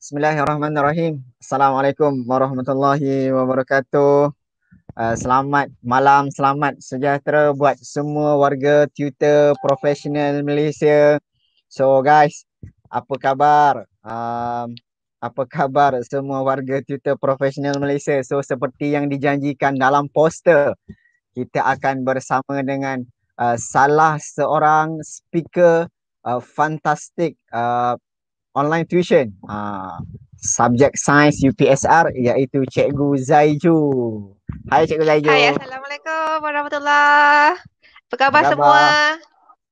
Bismillahirrahmanirrahim. Assalamualaikum warahmatullahi wabarakatuh. Eh, selamat malam, selamat sejahtera buat semua warga tutor profesional Malaysia. So guys, apa khabar? Um, apa khabar semua warga tutor profesional Malaysia? So seperti yang dijanjikan dalam poster, kita akan bersama dengan uh, salah seorang speaker uh, eh, fantastic uh, online tuition. Ha, subjek sains UPSR iaitu Cikgu Zaiju. Hai Cikgu Zaiju. Hai Assalamualaikum warahmatullahi Apa khabar semua?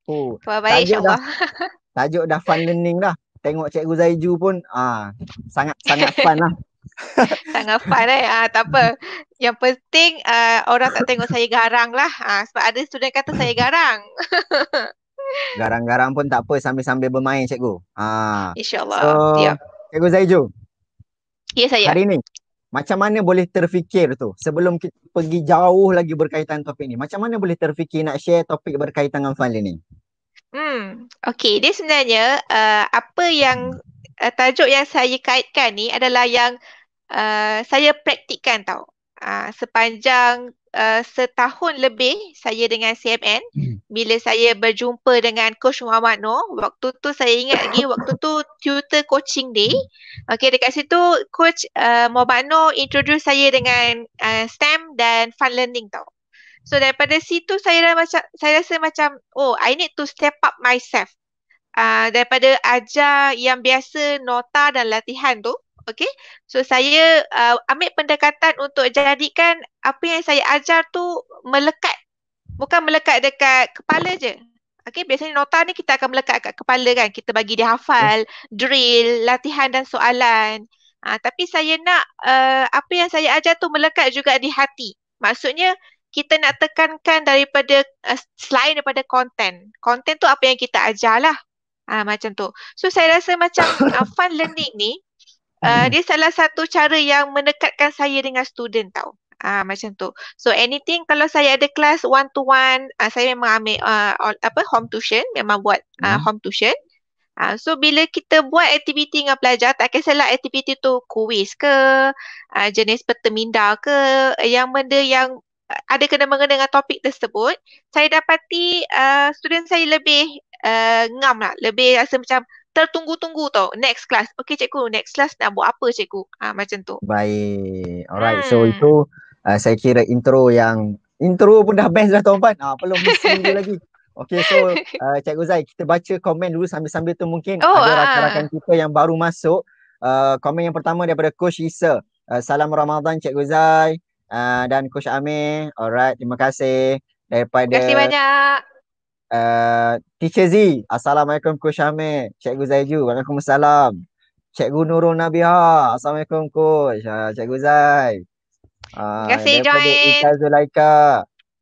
Oh, khabar baik insyaAllah. Tajuk dah fun learning dah. Tengok Cikgu Zaiju pun ah sangat sangat fun lah. sangat fun eh. Ah, ha, tak apa. Yang penting uh, orang tak tengok saya garang lah. Ha, sebab ada student kata saya garang. Garang-garang pun tak apa sambil-sambil bermain cikgu. Ha. InsyaAllah. So, ya. Cikgu Zaiju. Ya saya. Hari ni. Macam mana boleh terfikir tu sebelum kita pergi jauh lagi berkaitan topik ni. Macam mana boleh terfikir nak share topik berkaitan dengan file ni? Hmm, okay. Dia sebenarnya uh, apa yang uh, tajuk yang saya kaitkan ni adalah yang uh, saya praktikkan tau. Uh, sepanjang uh, setahun lebih saya dengan CMN hmm. bila saya berjumpa dengan coach Muhammad Noor waktu tu saya ingat lagi waktu tu tutor coaching day hmm. okey dekat situ coach uh, Muhammad Noor introduce saya dengan uh, STEM dan fun learning tau so daripada situ saya rasa macam saya rasa macam oh i need to step up myself uh, daripada ajar yang biasa nota dan latihan tu okey so saya uh, ambil pendekatan untuk jadikan apa yang saya ajar tu melekat bukan melekat dekat kepala je okey biasanya nota ni kita akan melekat dekat kepala kan kita bagi dia hafal drill latihan dan soalan ha, tapi saya nak uh, apa yang saya ajar tu melekat juga di hati maksudnya kita nak tekankan daripada uh, selain daripada konten konten tu apa yang kita ajarlah Ah ha, macam tu. So saya rasa macam uh, fun learning ni uh, mm-hmm. dia salah satu cara yang mendekatkan saya dengan student tau. Ah uh, macam tu. So anything kalau saya ada kelas one to one, uh, saya memang ambil uh, all, apa home tuition, memang buat uh, home tuition. Uh, so bila kita buat aktiviti dengan pelajar, tak kisahlah aktiviti tu kuis ke, uh, jenis peterminda ke, yang benda yang ada kena mengenai dengan topik tersebut, saya dapati uh, student saya lebih uh, ngam lah, lebih rasa macam, tertunggu-tunggu tau next class okey cikgu next class nak buat apa cikgu ha, macam tu baik alright hmm. so itu uh, saya kira intro yang intro pun dah best dah tuan-tuan ah perlu mesti lagi Okay so uh, Cikgu Zai kita baca komen dulu sambil-sambil tu mungkin oh, ada rakan-rakan kita yang baru masuk uh, komen yang pertama daripada Coach Isa uh, salam Ramadan Cikgu Zai uh, dan Coach Amir alright terima kasih daripada Terima kasih banyak uh, Teacher Z Assalamualaikum Coach Amir Cikgu Zaiju Waalaikumsalam Cikgu Nurul Nabiha Assalamualaikum Coach uh, Cikgu Zai ah, Terima kasih join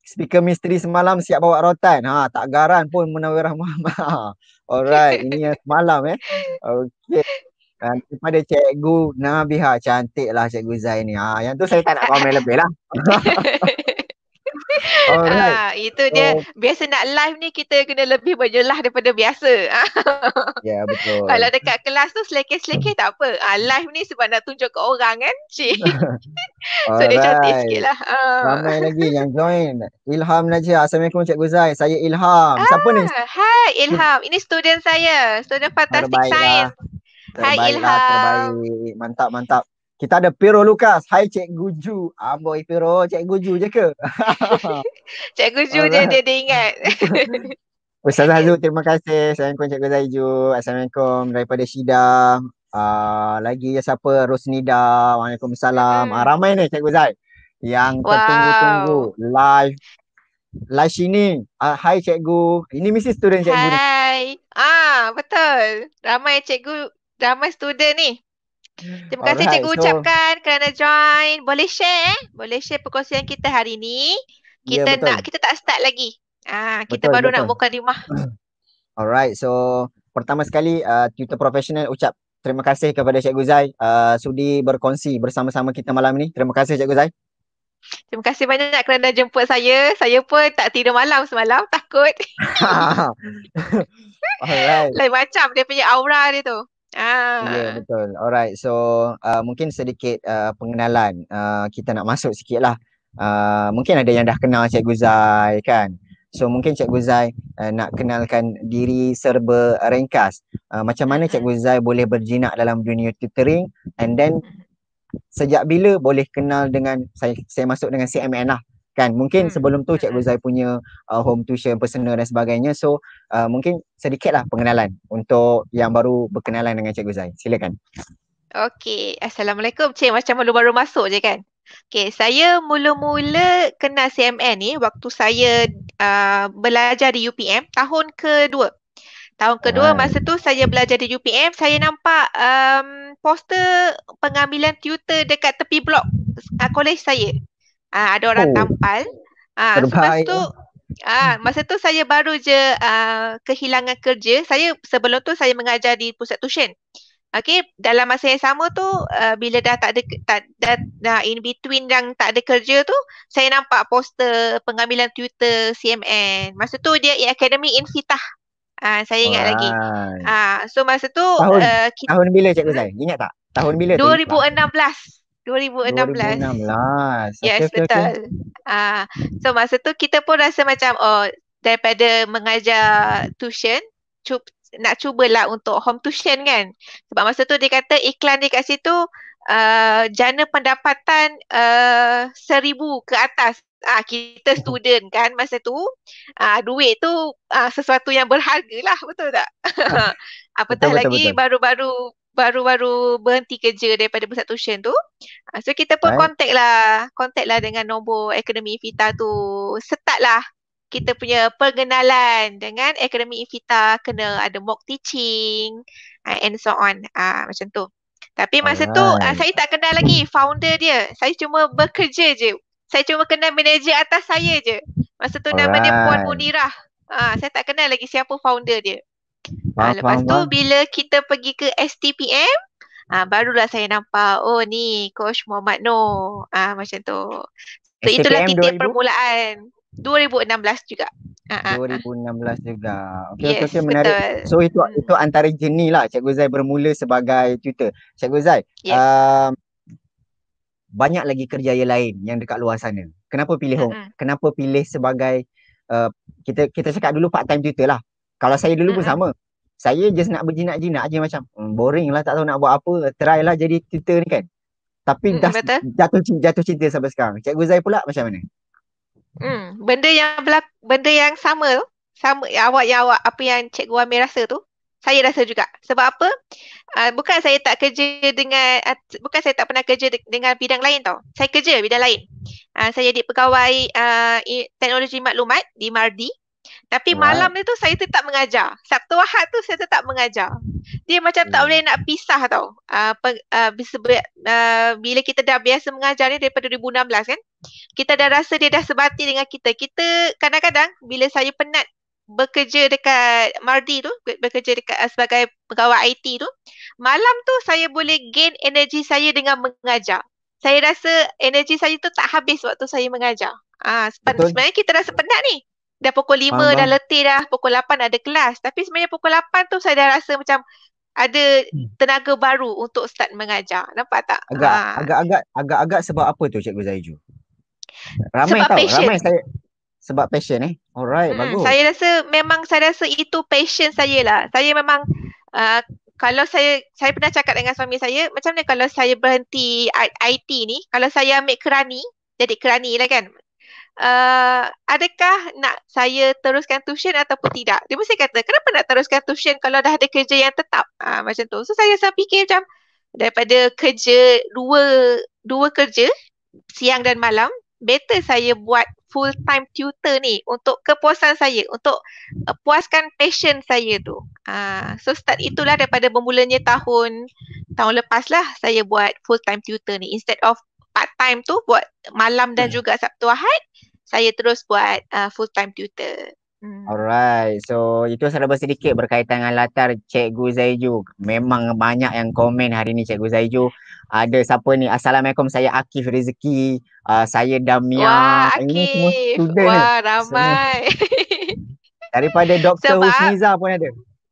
Speaker misteri semalam siap bawa rotan ha, Tak garan pun menawarah Muhammad Alright ini yang semalam eh Okay dan kepada cikgu Nabiha cantiklah cikgu Zain ni. Ha yang tu saya tak nak komen lebih lah. Alright. Ah, ha, itu dia biasa nak live ni kita kena lebih berjelah daripada biasa. Ya yeah, betul. Kalau dekat kelas tu selekeh-selekeh tak apa. Ha, live ni sebab nak tunjuk ke orang kan. Cik. so Alright. dia cantik sikit lah. Ah. Ramai lagi yang join. Ilham Najib. Assalamualaikum Cik Guzai. Saya Ilham. Ah, Siapa ni? Hai Ilham. Ini student saya. Student Fantastic Science. Lah. Hai Ilham. Terbaik. Mantap, mantap. Kita ada Piro Lukas. Hai Cikgu Guju, Amboi Piro, Cikgu Guju je ke? Cikgu Ju je dia, dia ingat. Ustaz Azu, terima kasih. Assalamualaikum Cikgu Zaiju. Assalamualaikum daripada Syida. Uh, ah, lagi ya siapa? Rosnida. Waalaikumsalam. Hmm. Uh, ramai ni Cikgu Zai. Yang wow. tertunggu-tunggu live Live sini. Uh, hai Gu, Ini mesti student cikgu Gu. ni. Hai. Ah, betul. Ramai Gu, ramai student ni. Terima kasih Alright, cikgu so... ucapkan kerana join. Boleh share eh? Boleh share perkongsian kita hari ni. Ya, kita yeah, nak kita tak start lagi. Ah, kita betul, baru betul. nak buka rumah. Alright, so pertama sekali uh, tutor professional ucap terima kasih kepada Cikgu Zai uh, sudi berkongsi bersama-sama kita malam ni. Terima kasih Cikgu Zai. Terima kasih banyak kerana jemput saya. Saya pun tak tidur malam semalam, takut. Alright. Lain macam dia punya aura dia tu. Ah. Ya yeah, betul. Alright. So uh, mungkin sedikit uh, pengenalan uh, kita nak masuk sikit lah. Uh, mungkin ada yang dah kenal Cik Guzai kan. So mungkin Cik Guzai uh, nak kenalkan diri serba ringkas. Uh, macam mana Cik Guzai mm-hmm. boleh berjinak dalam dunia tutoring and then sejak bila boleh kenal dengan saya, saya masuk dengan CMN lah kan mungkin hmm, sebelum tu cikgu hmm. Zai punya uh, home tuition personal dan sebagainya so uh, mungkin sedikitlah pengenalan untuk yang baru berkenalan dengan cikgu Zai silakan okey assalamualaikum cik macam baru-baru masuk je kan okey saya mula-mula kena CMN ni waktu saya uh, belajar di UPM tahun kedua tahun kedua ah. masa tu saya belajar di UPM saya nampak um, poster pengambilan tutor dekat tepi blok uh, kolej saya uh, ada orang oh. tampal ah uh, lepas tu Ah, masa tu saya baru je uh, kehilangan kerja. Saya sebelum tu saya mengajar di pusat tuition. Okay, dalam masa yang sama tu uh, bila dah tak ada tak dah, dah in between yang tak ada kerja tu, saya nampak poster pengambilan tutor CMN. Masa tu dia Academy Infitah. Ah, uh, saya ingat Alright. lagi. Ah, uh, so masa tu tahun, uh, eh, kita, tahun bila cikgu saya? Ingat tak? Tahun bila 2016. tu? 2016. 2016. ya Yes, okay, betul. Okay. Uh, so masa tu kita pun rasa macam oh daripada mengajar tuition cu- nak cubalah untuk home tuition kan. Sebab masa tu dia kata iklan dia kat situ uh, jana pendapatan uh, seribu ke atas. Ah uh, kita student kan masa tu uh, duit tu uh, sesuatu yang berharga lah betul tak? Apatah betul, lagi baru-baru baru-baru berhenti kerja daripada pusat tuition tu. Uh, so kita pun eh? contact lah, contact lah dengan nombor Akademi Vita tu. Start lah kita punya perkenalan dengan Akademi Vita kena ada mock teaching uh, and so on uh, macam tu. Tapi masa Alright. tu uh, saya tak kenal lagi founder dia. Saya cuma bekerja je. Saya cuma kenal manager atas saya je. Masa tu Alright. nama dia Puan Munirah. Uh, saya tak kenal lagi siapa founder dia. Faham, Lepas tu faham. bila kita pergi ke STPM, ah barulah saya nampak oh ni coach Muhammad No. Ah macam tu. So STPM itulah titik 2000? permulaan 2016 juga. Ha ah, ah, ah. 2016 juga. Okey yes, okey okay, menarik. Betul. So itu hmm. itu antara jenis lah Cikgu Zai bermula sebagai tutor. Cikgu Zai, yes. um, banyak lagi kerja yang lain yang dekat luar sana. Kenapa pilih Uh-huh. Kenapa pilih sebagai uh, kita kita cakap dulu part time tutor lah. Kalau saya dulu pun uh-huh. sama. Saya just nak berjinak-jinak je macam hmm, boring lah tak tahu nak buat apa. Try lah jadi tutor ni kan. Tapi hmm, dah jatuh jatuh cinta sampai sekarang. Cikgu Zai pula macam mana? Hmm, benda yang belak, benda yang sama tu, sama yang awak yang awak apa yang cikgu Amir rasa tu, saya rasa juga. Sebab apa? Uh, bukan saya tak kerja dengan uh, bukan saya tak pernah kerja de- dengan bidang lain tau. Saya kerja bidang lain. Uh, saya jadi pegawai uh, teknologi maklumat di Mardi. Tapi right. malam dia tu saya tetap mengajar. Sabtu Ahad tu saya tetap mengajar. Dia macam hmm. tak boleh nak pisah tau. Uh, peng, uh, uh, bila kita dah biasa mengajar ni daripada 2016 kan. Kita dah rasa dia dah sebati dengan kita. Kita kadang-kadang bila saya penat bekerja dekat Mardi tu, bekerja dekat uh, sebagai pegawai IT tu, malam tu saya boleh gain energi saya dengan mengajar. Saya rasa energi saya tu tak habis waktu saya mengajar. Ah, uh, sebenarnya kita rasa penat ni dah pukul 5 Malam. dah letih dah, pukul 8 ada kelas. Tapi sebenarnya pukul 8 tu saya dah rasa macam ada hmm. tenaga hmm. baru untuk start mengajar. Nampak tak? Agak, ha. agak agak agak agak sebab apa tu Cikgu Zaiju? Ramai sebab tahu, passion. ramai saya sebab passion eh. Alright, hmm, bagus. Saya rasa memang saya rasa itu passion saya lah. Saya memang uh, kalau saya saya pernah cakap dengan suami saya macam ni kalau saya berhenti IT ni kalau saya ambil kerani jadi kerani lah kan uh, adakah nak saya teruskan tuition ataupun tidak? Dia mesti kata, kenapa nak teruskan tuition kalau dah ada kerja yang tetap? Uh, macam tu. So saya rasa fikir macam daripada kerja, dua, dua kerja siang dan malam, better saya buat full time tutor ni untuk kepuasan saya, untuk uh, puaskan passion saya tu. Uh, so start itulah daripada bermulanya tahun tahun lepas lah saya buat full time tutor ni instead of part time tu buat malam dan hmm. juga Sabtu Ahad saya terus buat uh, full time tutor. Hmm. Alright. So itu secara sedikit berkaitan dengan latar Cikgu Zaiju. Memang banyak yang komen hari ni Cikgu Zaiju. Ada siapa ni? Assalamualaikum saya Akif Rezeki. Uh, saya Damia. Wah, ini Akif. Wah, ni. ramai. So, daripada Dr. Husniza pun ada.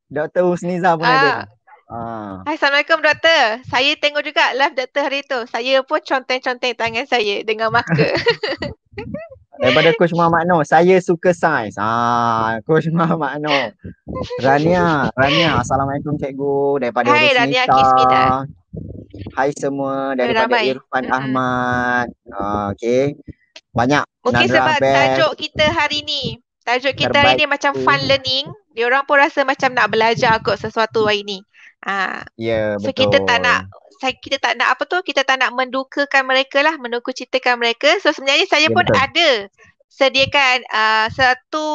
Dr. Husniza pun uh. ada. Ah, Ah. Hai, Assalamualaikum doktor. Saya tengok juga live doktor hari tu. Saya pun conteng-conteng tangan saya dengan marker. Daripada Coach Muhammad Noh, saya suka sains. Ah, Coach Muhammad Noh. Rania, Rania. Assalamualaikum cikgu. Daripada Hai, Rania Kismita. Hai semua. Daripada Ramai. Irfan uh-huh. Ahmad. Ah, okay. Banyak. Okay Nandra sebab Beth. tajuk kita hari ni. Tajuk kita Terbaik hari ni macam fun learning. Dia orang pun rasa macam nak belajar kot sesuatu hari ni. Ah. yeah, so betul. kita tak nak saya kita tak nak apa tu kita tak nak mendukakan mereka lah menduka citakan mereka so sebenarnya saya ya, pun betul. ada sediakan uh, satu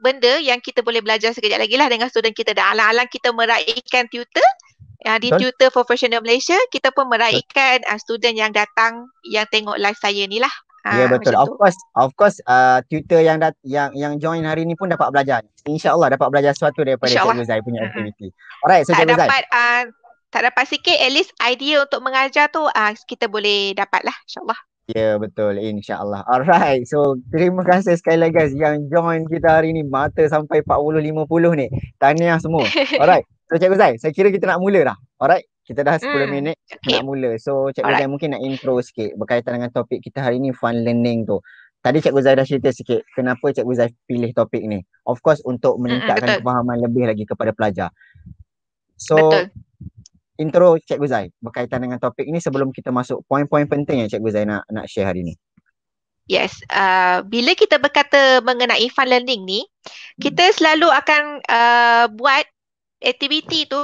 benda yang kita boleh belajar sekejap lagi lah dengan student kita dan alang-alang kita meraihkan tutor uh, di betul. tutor professional Malaysia kita pun meraihkan uh, student yang datang yang tengok live saya ni lah Ya yeah, betul. Of course, of course uh, tutor yang dat- yang yang join hari ni pun dapat belajar. Insya Allah dapat belajar sesuatu daripada Insya Cikgu Zai punya aktiviti. Mm-hmm. Alright, so tak Cikgu Zai. Dapat, uh, tak dapat sikit, at least idea untuk mengajar tu uh, kita boleh dapat lah Allah. Ya yeah, betul insyaAllah. Alright so terima kasih sekali lagi guys yang join kita hari ni mata sampai 40-50 ni. Tahniah semua. Alright so Cikgu Zai saya kira kita nak mula dah. Alright kita dah 10 hmm. minit okay. nak mula. So Cikgu Zain mungkin nak intro sikit berkaitan dengan topik kita hari ni fun learning tu. Tadi Cikgu Zain dah cerita sikit kenapa Cikgu Zain pilih topik ni. Of course untuk hmm, meningkatkan hmm, kefahaman lebih lagi kepada pelajar. So betul. intro Cikgu Zain berkaitan dengan topik ni sebelum kita masuk poin-poin penting yang Cikgu Zain nak nak share hari ni. Yes, uh, bila kita berkata mengenai fun learning ni, kita selalu akan uh, buat aktiviti tu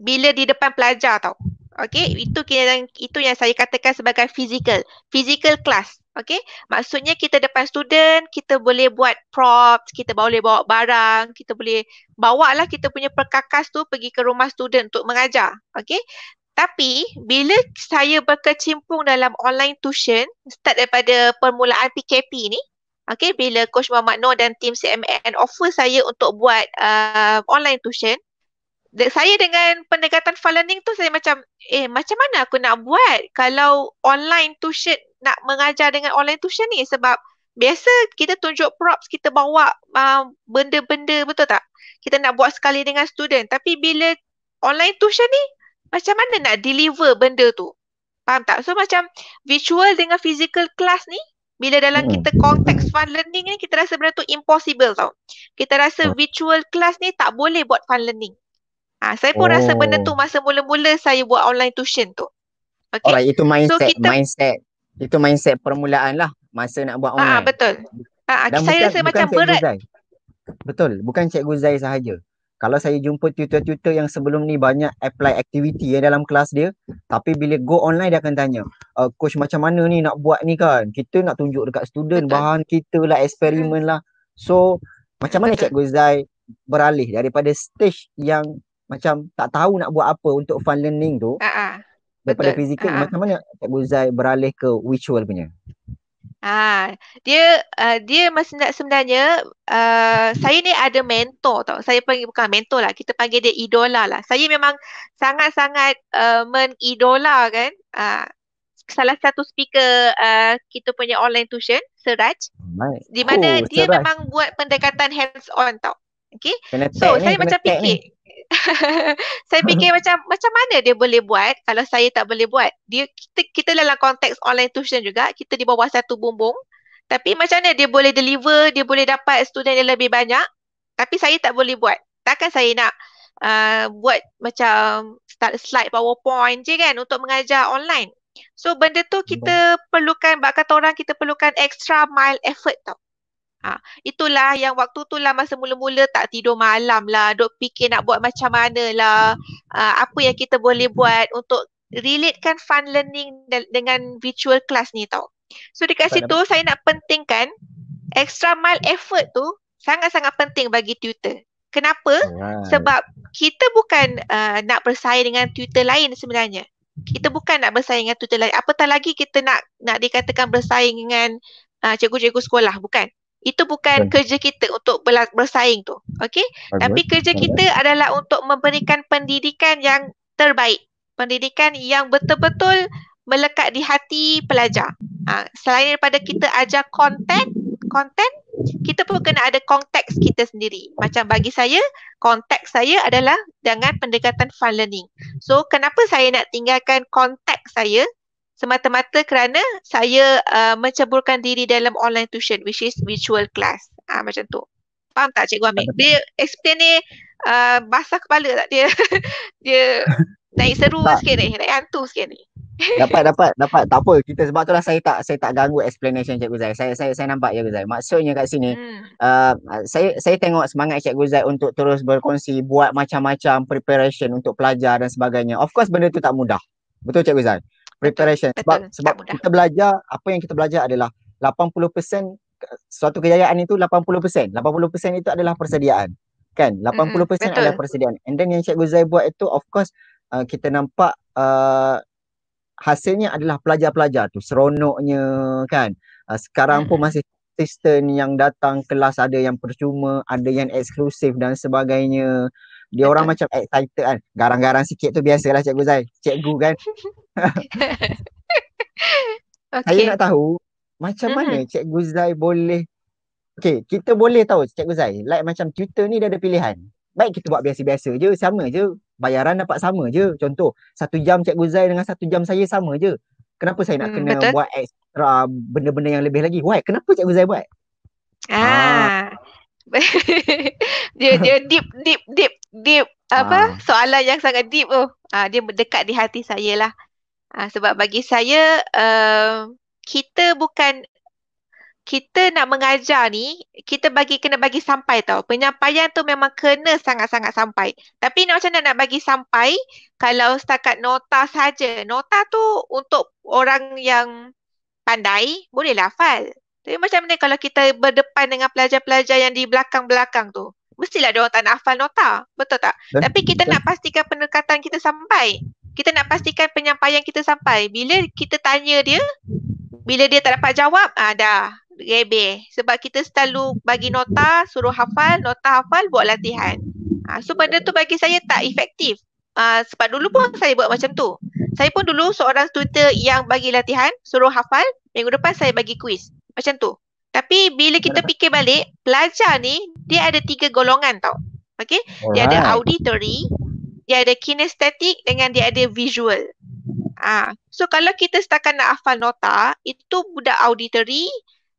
bila di depan pelajar tau. Okey, itu yang itu yang saya katakan sebagai physical, physical class. Okey, maksudnya kita depan student, kita boleh buat props, kita boleh bawa barang, kita boleh bawa lah kita punya perkakas tu pergi ke rumah student untuk mengajar. Okey, tapi bila saya berkecimpung dalam online tuition, start daripada permulaan PKP ni, okey, bila Coach Muhammad Noor dan tim CMN offer saya untuk buat uh, online tuition, saya dengan pendekatan learning tu saya macam eh macam mana aku nak buat kalau online tuition nak mengajar dengan online tuition ni sebab biasa kita tunjuk props kita bawa uh, benda-benda betul tak kita nak buat sekali dengan student tapi bila online tuition ni macam mana nak deliver benda tu faham tak so macam virtual dengan physical class ni bila dalam hmm. kita konteks fun learning ni kita rasa benda tu impossible tau kita rasa hmm. virtual class ni tak boleh buat fun learning Ah, saya pun oh. rasa benda tu oh. masa mula-mula saya buat online tuition tu. Okay. Alright, itu mindset, so kita, mindset. Itu mindset permulaan lah masa nak buat ah, online. Ah, betul. Ah, ha, ha, saya rasa macam Cik berat. Zai. Betul, bukan Cikgu Zai sahaja. Kalau saya jumpa tutor-tutor yang sebelum ni banyak apply activity ya dalam kelas dia, tapi bila go online dia akan tanya, uh, coach macam mana ni nak buat ni kan? Kita nak tunjuk dekat student betul. bahan kita lah, eksperimen hmm. lah. So, macam mana betul. Cikgu Zai beralih daripada stage yang macam tak tahu nak buat apa untuk fun learning tu uh-huh. daripada fizikal uh macam mana Cikgu Zai beralih ke virtual punya Ah, dia uh, dia masih nak sebenarnya uh, saya ni ada mentor tau. Saya panggil bukan mentor lah, kita panggil dia idola lah. Saya memang sangat-sangat uh, menidola kan. Uh, salah satu speaker uh, kita punya online tuition, Seraj. Di mana oh, dia seraj. memang buat pendekatan hands on tau. Okay. so, saya macam fikir. saya fikir macam macam mana dia boleh buat kalau saya tak boleh buat. Dia kita, kita dalam konteks online tuition juga, kita di bawah satu bumbung. Tapi macam mana dia boleh deliver, dia boleh dapat student yang lebih banyak tapi saya tak boleh buat. Takkan saya nak uh, buat macam start slide PowerPoint je kan untuk mengajar online. So benda tu kita perlukan, bakat orang kita perlukan extra mile effort tau. Ha, itulah yang waktu tu lah masa mula-mula tak tidur malam lah, duk fikir nak buat macam mana lah, ha, apa yang kita boleh buat untuk relatekan fun learning dengan virtual class ni tau. So dekat situ Tanda. saya nak pentingkan extra mile effort tu sangat-sangat penting bagi tutor. Kenapa? Alright. Sebab kita bukan uh, nak bersaing dengan tutor lain sebenarnya. Kita bukan nak bersaing dengan tutor lain. Apatah lagi kita nak nak dikatakan bersaing dengan uh, cikgu-cikgu sekolah, bukan? Itu bukan okay. kerja kita untuk bersaing tu. Okey? Tapi kerja kita Bagus. adalah untuk memberikan pendidikan yang terbaik. Pendidikan yang betul-betul melekat di hati pelajar. Ha, selain daripada kita ajar konten, konten, kita pun kena ada konteks kita sendiri. Macam bagi saya, konteks saya adalah dengan pendekatan fun learning. So, kenapa saya nak tinggalkan konteks saya semata-mata kerana saya uh, menceburkan diri dalam online tuition which is virtual class. Ah uh, macam tu. Faham tak Cikgu Amir? Dia explain ni uh, basah kepala tak dia? dia naik seru tak. sikit ni, naik hantu sikit ni. dapat dapat dapat tak apa kita sebab itulah saya tak saya tak ganggu explanation Cikgu Zai. Saya saya saya nampak ya Zai. Maksudnya kat sini hmm. uh, saya saya tengok semangat Cikgu Zai untuk terus berkongsi buat macam-macam preparation untuk pelajar dan sebagainya. Of course benda tu tak mudah. Betul Cikgu Zai. Hmm preparation betul, sebab, sebab kita belajar apa yang kita belajar adalah 80% suatu kejayaan itu 80% 80% itu adalah persediaan kan 80% mm-hmm, adalah persediaan and then yang cikgu Zai buat itu of course uh, kita nampak uh, hasilnya adalah pelajar-pelajar tu seronoknya kan uh, sekarang mm-hmm. pun masih assistant yang datang kelas ada yang percuma ada yang eksklusif dan sebagainya dia orang macam excited kan garang-garang sikit tu biasalah cikgu Zai cikgu kan okay. saya nak tahu macam mana uh-huh. cikgu Zai boleh Okay, kita boleh tahu cikgu Zai, like macam tutor ni dia ada pilihan. Baik kita buat biasa-biasa je, sama je. Bayaran dapat sama je. Contoh, satu jam cikgu Zai dengan satu jam saya sama je. Kenapa saya nak hmm, kena betul? buat extra benda-benda yang lebih lagi? Why? Kenapa cikgu Zai buat? Ah, ah. dia dia deep deep deep deep apa ah. soalan yang sangat deep oh uh, dia berdekat di hati saya lah uh, sebab bagi saya uh, kita bukan kita nak mengajar ni kita bagi kena bagi sampai tau penyampaian tu memang kena sangat-sangat sampai tapi nak macam mana nak bagi sampai kalau setakat nota saja nota tu untuk orang yang pandai boleh lah file tapi macam ni kalau kita berdepan dengan pelajar-pelajar yang di belakang-belakang tu, mestilah dia orang tak nak hafal nota, betul tak? Dan, Tapi kita dan. nak pastikan pendekatan kita sampai. Kita nak pastikan penyampaian kita sampai. Bila kita tanya dia, bila dia tak dapat jawab, ah, dah rebe. Sebab kita selalu bagi nota, suruh hafal, nota hafal, buat latihan. Ah, so benda tu bagi saya tak efektif. Ah, sebab dulu pun saya buat macam tu. Saya pun dulu seorang tutor yang bagi latihan, suruh hafal, minggu depan saya bagi kuis. Macam tu. Tapi bila kita fikir balik, pelajar ni dia ada tiga golongan tau. Okay? Alright. Dia ada auditory, dia ada kinestetik dengan dia ada visual. Ah, ha. So kalau kita setakat nak hafal nota, itu budak auditory,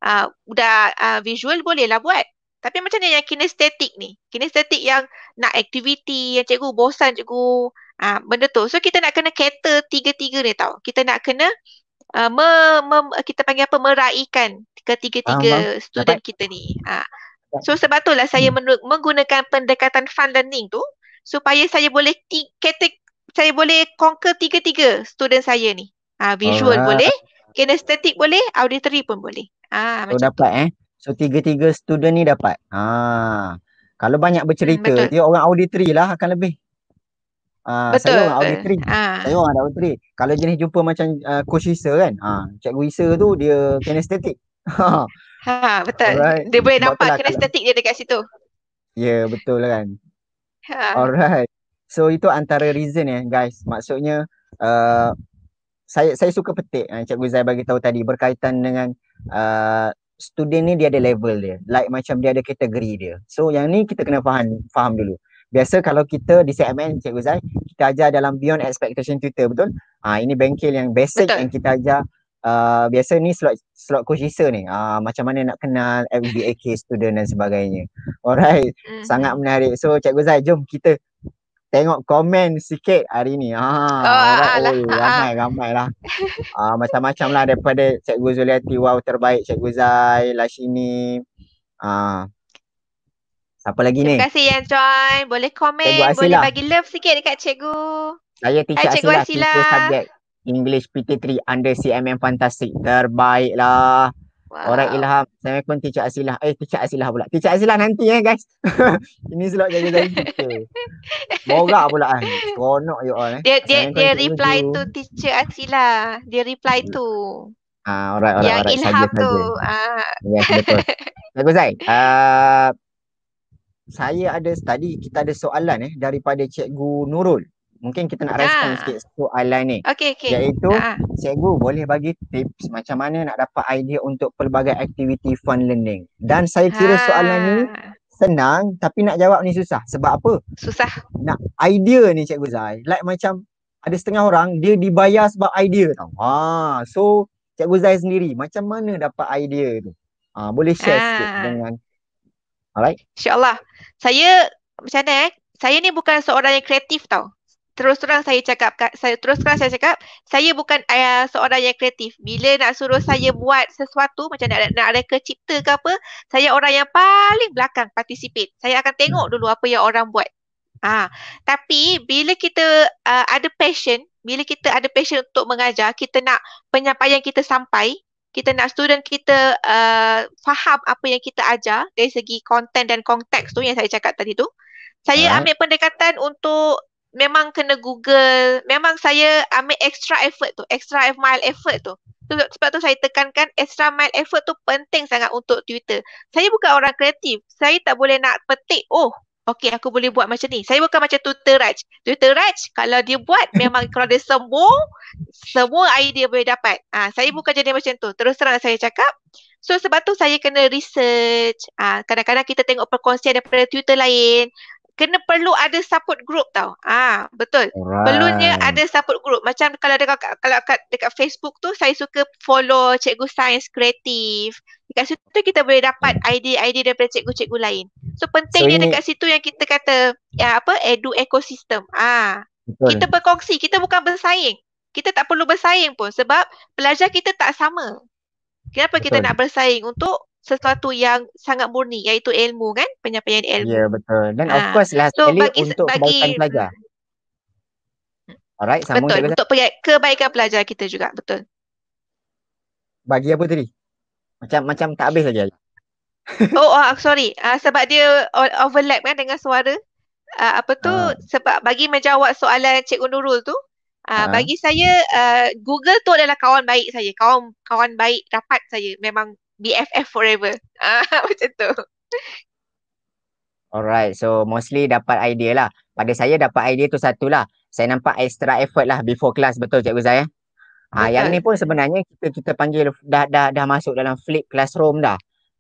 uh, budak uh, visual bolehlah buat. Tapi macam mana yang kinestetik ni? Kinestetik yang nak aktiviti, yang cikgu bosan cikgu, ah, ha, benda tu. So kita nak kena cater tiga-tiga ni tau. Kita nak kena uh, me, me, kita panggil apa, meraihkan ketiga-tiga Faham, student dapat. kita ni. Ha. So sebab itulah saya hmm. menggunakan pendekatan fun learning tu supaya saya boleh t- ketik saya boleh conquer tiga-tiga student saya ni. Ha, visual Alright. boleh, kinesthetic boleh, auditory pun boleh. Ah, ha, oh, so macam dapat eh. So tiga-tiga student ni dapat. Ha. Kalau banyak hmm, bercerita, hmm, dia orang auditory lah akan lebih. Uh, betul, ha. saya orang auditory. Uh. Saya orang auditory. Kalau jenis jumpa macam uh, coach Isa kan, uh, cikgu Isa tu dia kinesthetic. Ha. ha betul. Alright. Dia boleh nampak lah, kinestetik dia dekat situ. Ya yeah, betul lah kan. Ha. Alright. So itu antara reason ya eh, guys. Maksudnya uh, saya saya suka petik yang ah, Cikgu Zai bagi tahu tadi berkaitan dengan uh, student ni dia ada level dia. Like macam dia ada kategori dia. So yang ni kita kena faham faham dulu. Biasa kalau kita di CMN Cikgu Zai kita ajar dalam beyond expectation tutor betul? Ah ha, ini bengkel yang basic betul. yang kita ajar uh, biasa ni slot slot coach Isa ni uh, macam mana nak kenal FBAK student dan sebagainya alright mm-hmm. sangat menarik so cikgu Zai jom kita tengok komen sikit hari ni ha ah, oh, ah, oh, ramai ramai lah uh, macam-macam lah daripada cikgu Zuliati wow terbaik cikgu Zai Lashini ah uh, Apa lagi Terima ni? Terima kasih yang join. Boleh komen, boleh bagi love sikit dekat cikgu. Saya teacher Asila, teacher subjek. English PT3 under CMM Fantastic. Terbaiklah. Wow. Orang Ilham. saya pun Teacher Asilah. Eh Teacher Asilah pula. Teacher Asilah nanti eh guys. Ini slot jadi jadi Borak pula kan. Seronok you all eh. Dia, dia, dia reply to Teacher Asilah. Dia reply to. Ah, orang orang orang saja tu. Ah. Ya, betul. Bagus Zai. Ah, saya ada tadi kita ada soalan eh daripada Cikgu Nurul mungkin kita nak ya. respon ha. sikit soalan ni. Okay, okay. Iaitu ha. cikgu boleh bagi tips macam mana nak dapat idea untuk pelbagai aktiviti fun learning. Dan saya kira ha. soalan ni senang tapi nak jawab ni susah. Sebab apa? Susah. Nak idea ni cikgu Zai. Like macam ada setengah orang dia dibayar sebab idea tau. Ha. So cikgu Zai sendiri macam mana dapat idea tu? Ha. Boleh share ha. sikit dengan. Alright. InsyaAllah. Saya macam mana eh? Saya ni bukan seorang yang kreatif tau terus terang saya cakap saya terus terang saya cakap saya bukan uh, seorang yang kreatif bila nak suruh saya buat sesuatu macam nak nak reka cipta ke apa saya orang yang paling belakang participate saya akan tengok dulu apa yang orang buat ha tapi bila kita uh, ada passion bila kita ada passion untuk mengajar kita nak penyampaian kita sampai kita nak student kita uh, faham apa yang kita ajar dari segi konten dan konteks tu yang saya cakap tadi tu saya ya. ambil pendekatan untuk memang kena google memang saya ambil extra effort tu extra mile effort tu sebab tu saya tekankan extra mile effort tu penting sangat untuk Twitter. Saya bukan orang kreatif. Saya tak boleh nak petik, oh, okay, aku boleh buat macam ni. Saya bukan macam Twitter Raj. Twitter Raj kalau dia buat memang kalau dia sembuh, semua idea boleh dapat. Ah, ha, saya bukan jadi macam tu. Terus terang saya cakap. So sebab tu saya kena research. Ah, ha, kadang-kadang kita tengok perkongsian daripada Twitter lain kena perlu ada support group tau. Ah, betul. Right. Perlunya ada support group. Macam kalau dekat kalau dekat, dekat Facebook tu saya suka follow cikgu sains kreatif. Dekat situ kita boleh dapat idea-idea daripada cikgu-cikgu lain. So pentingnya so, dekat situ yang kita kata ya apa edu ekosistem. Ah. Betul. Kita berkongsi, kita bukan bersaing. Kita tak perlu bersaing pun sebab pelajar kita tak sama. Kenapa betul. kita nak bersaing untuk sesuatu yang sangat murni iaitu ilmu kan penyampaian ilmu. Ya yeah, betul. Dan of ah. course lah so, sekali bagi, untuk bagi, kebaikan pelajar. Alright sambung Betul untuk sahaja. kebaikan pelajar kita juga betul. Bagi apa tadi? Macam macam tak habis saja. oh, oh ah, sorry uh, sebab dia overlap kan dengan suara uh, apa tu uh. sebab bagi menjawab soalan Cikgu Nurul tu Uh, bagi saya uh, Google tu adalah kawan baik saya. Kawan kawan baik rapat saya. Memang BFF forever. Ah, macam tu. Alright, so mostly dapat idea lah. Pada saya dapat idea tu lah. Saya nampak extra effort lah before class betul Cikgu Zai? Eh? Ah, ha, yang ni pun sebenarnya kita kita panggil dah dah dah masuk dalam flip classroom dah.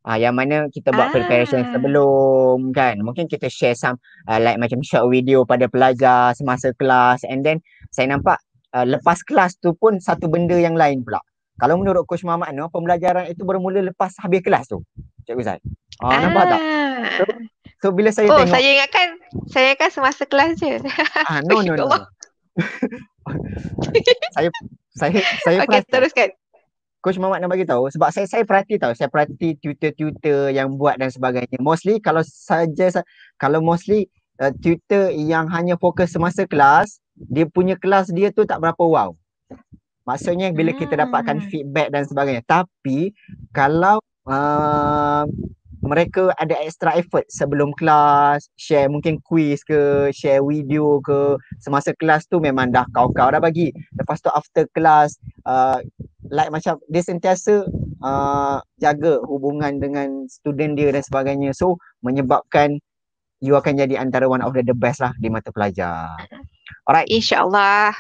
ha, yang mana kita buat ah. preparation sebelum kan. Mungkin kita share some uh, like macam short video pada pelajar semasa kelas and then saya nampak uh, lepas kelas tu pun satu benda yang lain pula kalau menurut coach Muhammad Anwar pembelajaran itu bermula lepas habis kelas tu cikgu Zai ha, ah. nampak tak so, ah. so bila saya oh, tengok oh saya ingatkan saya ingatkan semasa kelas je ah, no no no, saya saya saya okay, perhati. teruskan coach Muhammad nak bagi tahu sebab saya saya perhati tahu saya perhati tutor-tutor yang buat dan sebagainya mostly kalau saja kalau mostly uh, tutor yang hanya fokus semasa kelas dia punya kelas dia tu tak berapa wow Maksudnya bila hmm. kita dapatkan hmm. feedback dan sebagainya. Tapi kalau uh, mereka ada extra effort sebelum kelas, share mungkin quiz ke, share video ke, semasa kelas tu memang dah kau-kau dah bagi. Lepas tu after kelas, uh, like macam dia sentiasa uh, jaga hubungan dengan student dia dan sebagainya. So menyebabkan you akan jadi antara one of the best lah di mata pelajar. Alright. InsyaAllah.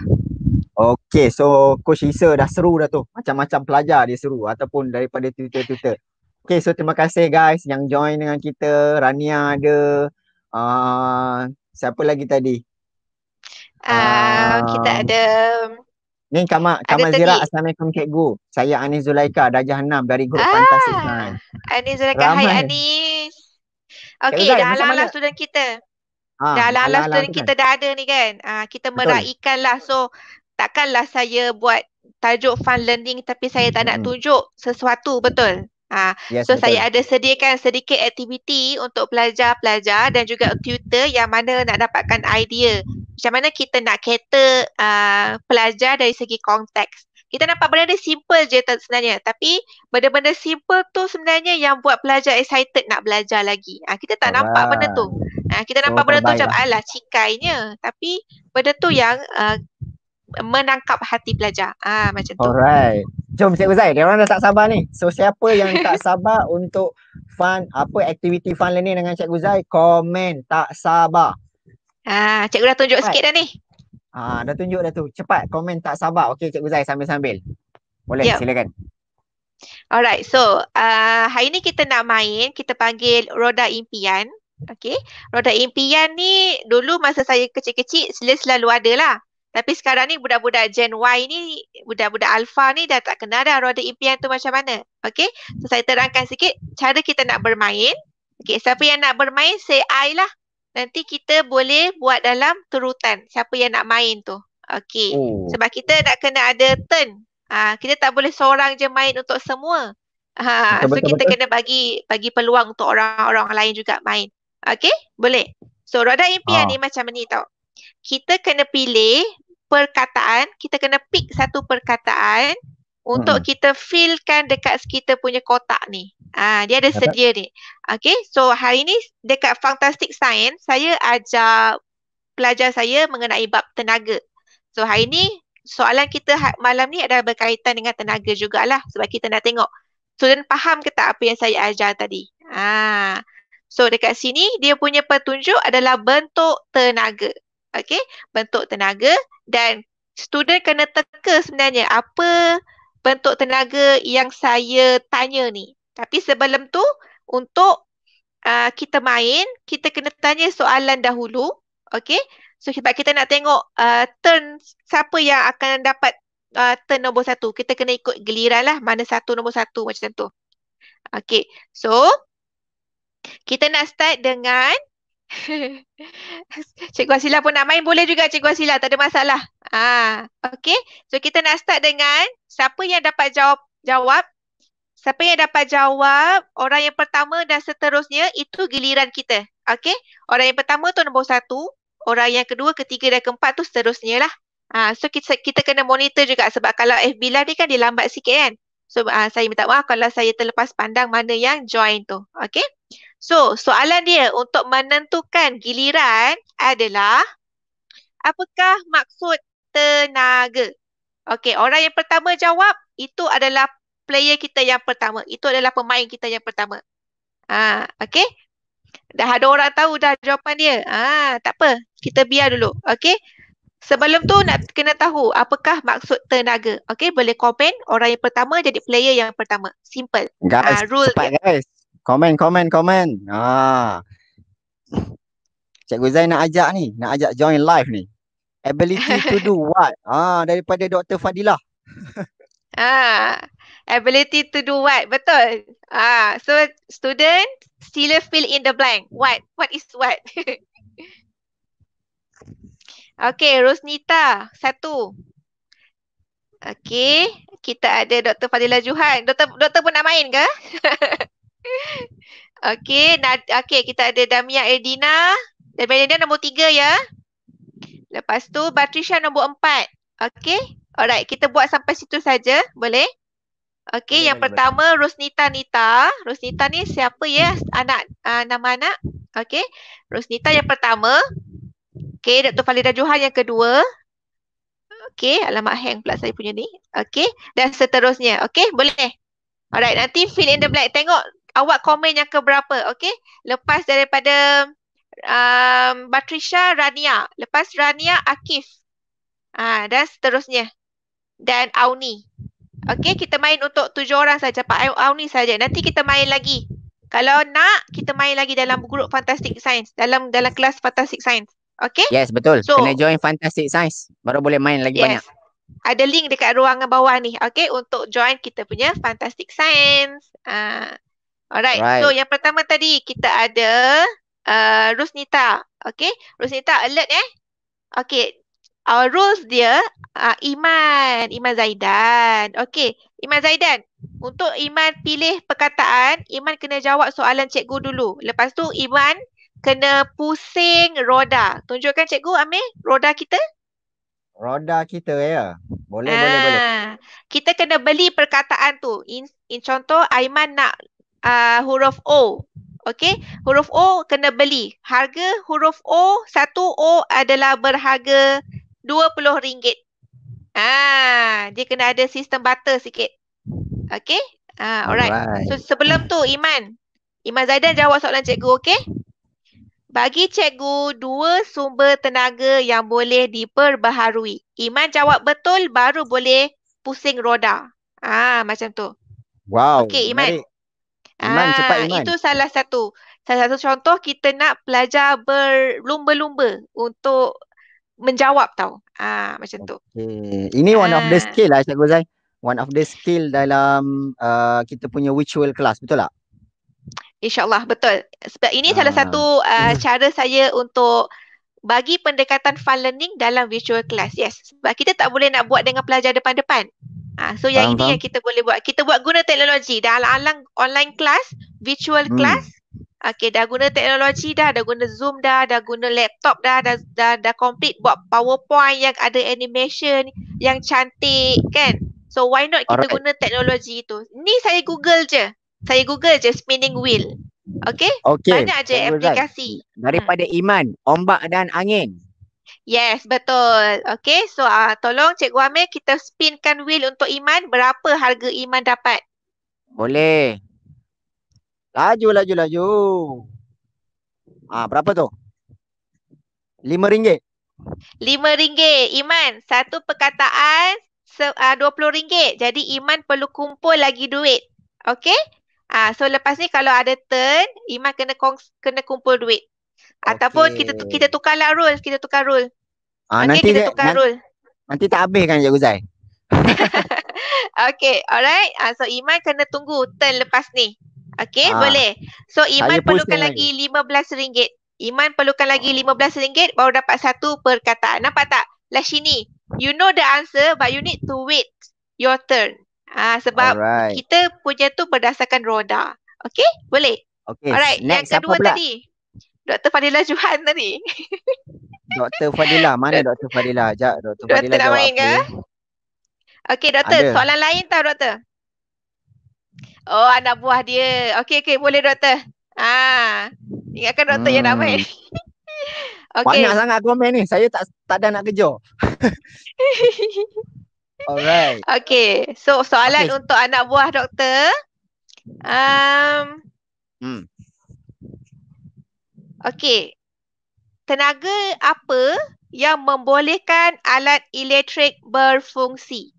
Okay, so Coach Isa dah seru dah tu. Macam-macam pelajar dia seru ataupun daripada tutor-tutor. Okay, so terima kasih guys yang join dengan kita. Rania ada. Uh, siapa lagi tadi? Uh, uh, kita ada... Ni Kamal, Kamal Zira. Tadi. Assalamualaikum gu, Saya Anis Zulaika, Dajah 6 dari Grup ah, Pantas Anis Zulaika, Ramai. hai Anis. Okay, Zai, dah ala-ala student kita. Ha, dah ala student kita kan? dah ada ni kan. Ah kita meraihkan lah. So, takkanlah saya buat tajuk fun learning tapi saya tak nak hmm tunjuk sesuatu betul ha. yes, so betul. saya ada sediakan sedikit aktiviti untuk pelajar-pelajar dan juga tutor yang mana nak dapatkan idea macam mana kita nak cater uh, pelajar dari segi konteks kita nampak benda dia simple je sebenarnya tapi benda-benda simple tu sebenarnya yang buat pelajar excited nak belajar lagi ha, kita tak Alah. nampak benda tu ha, kita nampak so, oh, benda tu macam lah. alah cikainya tapi benda tu yang uh, menangkap hati pelajar. Ah ha, macam tu. Alright. Jom Cikgu Zai, dia orang dah tak sabar ni. So siapa yang tak sabar untuk fun apa aktiviti fun learning dengan Cikgu Zai, komen tak sabar. Ah, ha, cikgu dah tunjuk Cepat. sikit dah ni. Ah, ha, dah tunjuk dah tu. Cepat komen tak sabar. Okay, Cikgu Zai sambil-sambil. Boleh Yo. silakan. Alright, so uh, hari ni kita nak main, kita panggil roda impian. Okay, roda impian ni dulu masa saya kecil-kecil selalu ada lah. Tapi sekarang ni budak-budak Gen Y ni, budak-budak Alpha ni dah tak kenal dah roda impian tu macam mana. Okay, so saya terangkan sikit cara kita nak bermain. Okay, siapa yang nak bermain, say I lah. Nanti kita boleh buat dalam turutan siapa yang nak main tu. Okay, oh. sebab kita nak kena ada turn. Ha, kita tak boleh seorang je main untuk semua. Ha, betul, so kita kena bagi bagi peluang untuk orang-orang lain juga main. Okay, boleh. So roda impian ha. ni macam ni tau kita kena pilih perkataan, kita kena pick satu perkataan untuk hmm. kita fillkan dekat kita punya kotak ni. Ah ha, dia ada sedia ni. Okay, so hari ni dekat Fantastic Science, saya ajar pelajar saya mengenai bab tenaga. So hari ni soalan kita ha- malam ni ada berkaitan dengan tenaga jugalah sebab kita nak tengok student faham ke tak apa yang saya ajar tadi. Ah, ha. So dekat sini dia punya petunjuk adalah bentuk tenaga. Okay, bentuk tenaga dan student kena teka sebenarnya apa bentuk tenaga yang saya tanya ni tapi sebelum tu untuk uh, kita main kita kena tanya soalan dahulu Okay, so sebab kita nak tengok uh, turn siapa yang akan dapat uh, turn nombor satu. kita kena ikut giliran lah mana satu nombor satu macam tu Okay, so kita nak start dengan Cikgu Asila pun nak main boleh juga Cikgu Asila tak ada masalah. Ah, okey. So kita nak start dengan siapa yang dapat jawab jawab Siapa yang dapat jawab orang yang pertama dan seterusnya itu giliran kita. Okey. Orang yang pertama tu nombor satu. Orang yang kedua, ketiga dan keempat tu seterusnya lah. Ha, so kita, kita kena monitor juga sebab kalau FB Live lah ni kan dia lambat sikit kan. So ha, saya minta maaf kalau saya terlepas pandang mana yang join tu. Okey. So, soalan dia untuk menentukan giliran adalah apakah maksud tenaga? Okey, orang yang pertama jawab itu adalah player kita yang pertama. Itu adalah pemain kita yang pertama. Ah, okey. Dah ada orang tahu dah jawapan dia. Ah, tak apa. Kita biar dulu. Okey. Sebelum tu nak kena tahu apakah maksud tenaga. Okey, boleh komen orang yang pertama jadi player yang pertama. Simple. Guys, uh, rule cepat dia. guys. Komen, komen, komen. Ah. Ha. Cikgu Zain nak ajak ni, nak ajak join live ni. Ability to do what? Ah, daripada Dr. Fadilah. ah, ability to do what? Betul. Ah, so student still fill in the blank. What? What is what? okay, Rosnita, satu. Okay, kita ada Dr. Fadila Juhan. Doktor, doktor pun nak main ke? Okey, nah, okay kita ada Damia Edina Damia Edina nombor tiga ya. Lepas tu Patricia nombor empat. Okey, alright kita buat sampai situ saja. Boleh? Okey, yang baik, pertama baik. Rosnita Nita. Rosnita ni siapa ya? Anak, uh, nama anak? Okey, Rosnita yang pertama. Okey, Dr. Falida Johan yang kedua. Okey, alamat hang pula saya punya ni. Okey, dan seterusnya. Okey, boleh? Alright, nanti fill in the blank. Tengok awak komen yang keberapa okey lepas daripada um, Patricia Rania lepas Rania Akif ha, dan seterusnya dan Auni okey kita main untuk tujuh orang saja Pak Auni saja nanti kita main lagi kalau nak kita main lagi dalam grup Fantastic Science dalam dalam kelas Fantastic Science okey yes betul so, kena join Fantastic Science baru boleh main lagi yes. banyak ada link dekat ruangan bawah ni okey untuk join kita punya Fantastic Science uh, Alright. Right. So yang pertama tadi kita ada uh, Rusnita. Okay. Rusnita alert eh. Okay. Our rules dia uh, Iman. Iman Zaidan. Okay. Iman Zaidan. Untuk Iman pilih perkataan, Iman kena jawab soalan cikgu dulu. Lepas tu Iman kena pusing roda. Tunjukkan cikgu Amir roda kita. Roda kita ya. Boleh, ha. boleh, boleh. Ah, kita kena beli perkataan tu. In, in contoh, Aiman nak uh, huruf O. Okey, huruf O kena beli. Harga huruf O, satu O adalah berharga RM20. Ah, dia kena ada sistem butter sikit. Okey, ah, alright. So sebelum tu Iman, Iman Zaidan jawab soalan cikgu, okey? Bagi cikgu dua sumber tenaga yang boleh diperbaharui. Iman jawab betul baru boleh pusing roda. Ah, macam tu. Wow. Okey, Iman. Menarik. Iman ah, cepat iman. Itu salah satu. Salah satu contoh kita nak pelajar berlumba-lumba untuk menjawab tau. Ah macam tu. Okay. Ini one of the ah. skill lah Cikgu Zai. One of the skill dalam uh, kita punya virtual class betul tak? InsyaAllah betul. Sebab ini ah. salah satu uh, cara saya untuk bagi pendekatan fun learning dalam virtual class. Yes. Sebab kita tak boleh nak buat dengan pelajar depan-depan. Ah, so yang ini yang kita boleh buat. Kita buat guna teknologi. Dah alang-alang online class, virtual hmm. class. Okay, dah guna teknologi dah, dah guna Zoom dah, dah guna laptop dah, dah, dah, dah complete buat PowerPoint yang ada animation yang cantik kan. So why not kita Alright. guna teknologi itu? Ni saya Google je. Saya Google je spinning wheel. Okay? okay. Banyak je aplikasi. Daripada ha. Iman, Ombak dan Angin. Yes, betul. Okay, so uh, tolong Cikgu Amir kita spinkan wheel untuk Iman. Berapa harga Iman dapat? Boleh. Laju, laju, laju. Ah, berapa tu? Lima ringgit. Lima ringgit Iman, satu perkataan rm ah, puluh ringgit. Jadi Iman perlu kumpul lagi duit. Okay? Ah, so lepas ni kalau ada turn, Iman kena kena kumpul duit. Ataupun okay. kita kita tukarlah rule, kita tukar rule. Ah, okay, nanti kita tukar nanti, Nanti tak habis kan Cikgu Zai? okay, alright. Uh, so Iman kena tunggu turn lepas ni. Okay, ah, boleh. So Iman perlukan lagi RM15. Lagi. Iman perlukan lagi RM15 baru dapat satu perkataan. Nampak tak? Lashini, you know the answer but you need to wait your turn. Ah, sebab alright. kita punya tu berdasarkan roda. Okay, boleh? Okay, alright. next Yang kedua tadi, Dr. Fadila Juhan tadi. Doktor Fadila, mana Doktor Fadila? Jap, Doktor Dr. Fadila Dr. jawab main ke? Okey, doktor, Ada. soalan lain tau, doktor. Oh, anak buah dia. Okey, okey, boleh doktor. Ha. Ingatkan doktor hmm. yang nak hmm. main. okey. Banyak sangat komen ni. Saya tak tak ada nak kerja. Alright. Okey. So, soalan okay. untuk anak buah doktor. Um. Hmm. Okey, tenaga apa yang membolehkan alat elektrik berfungsi?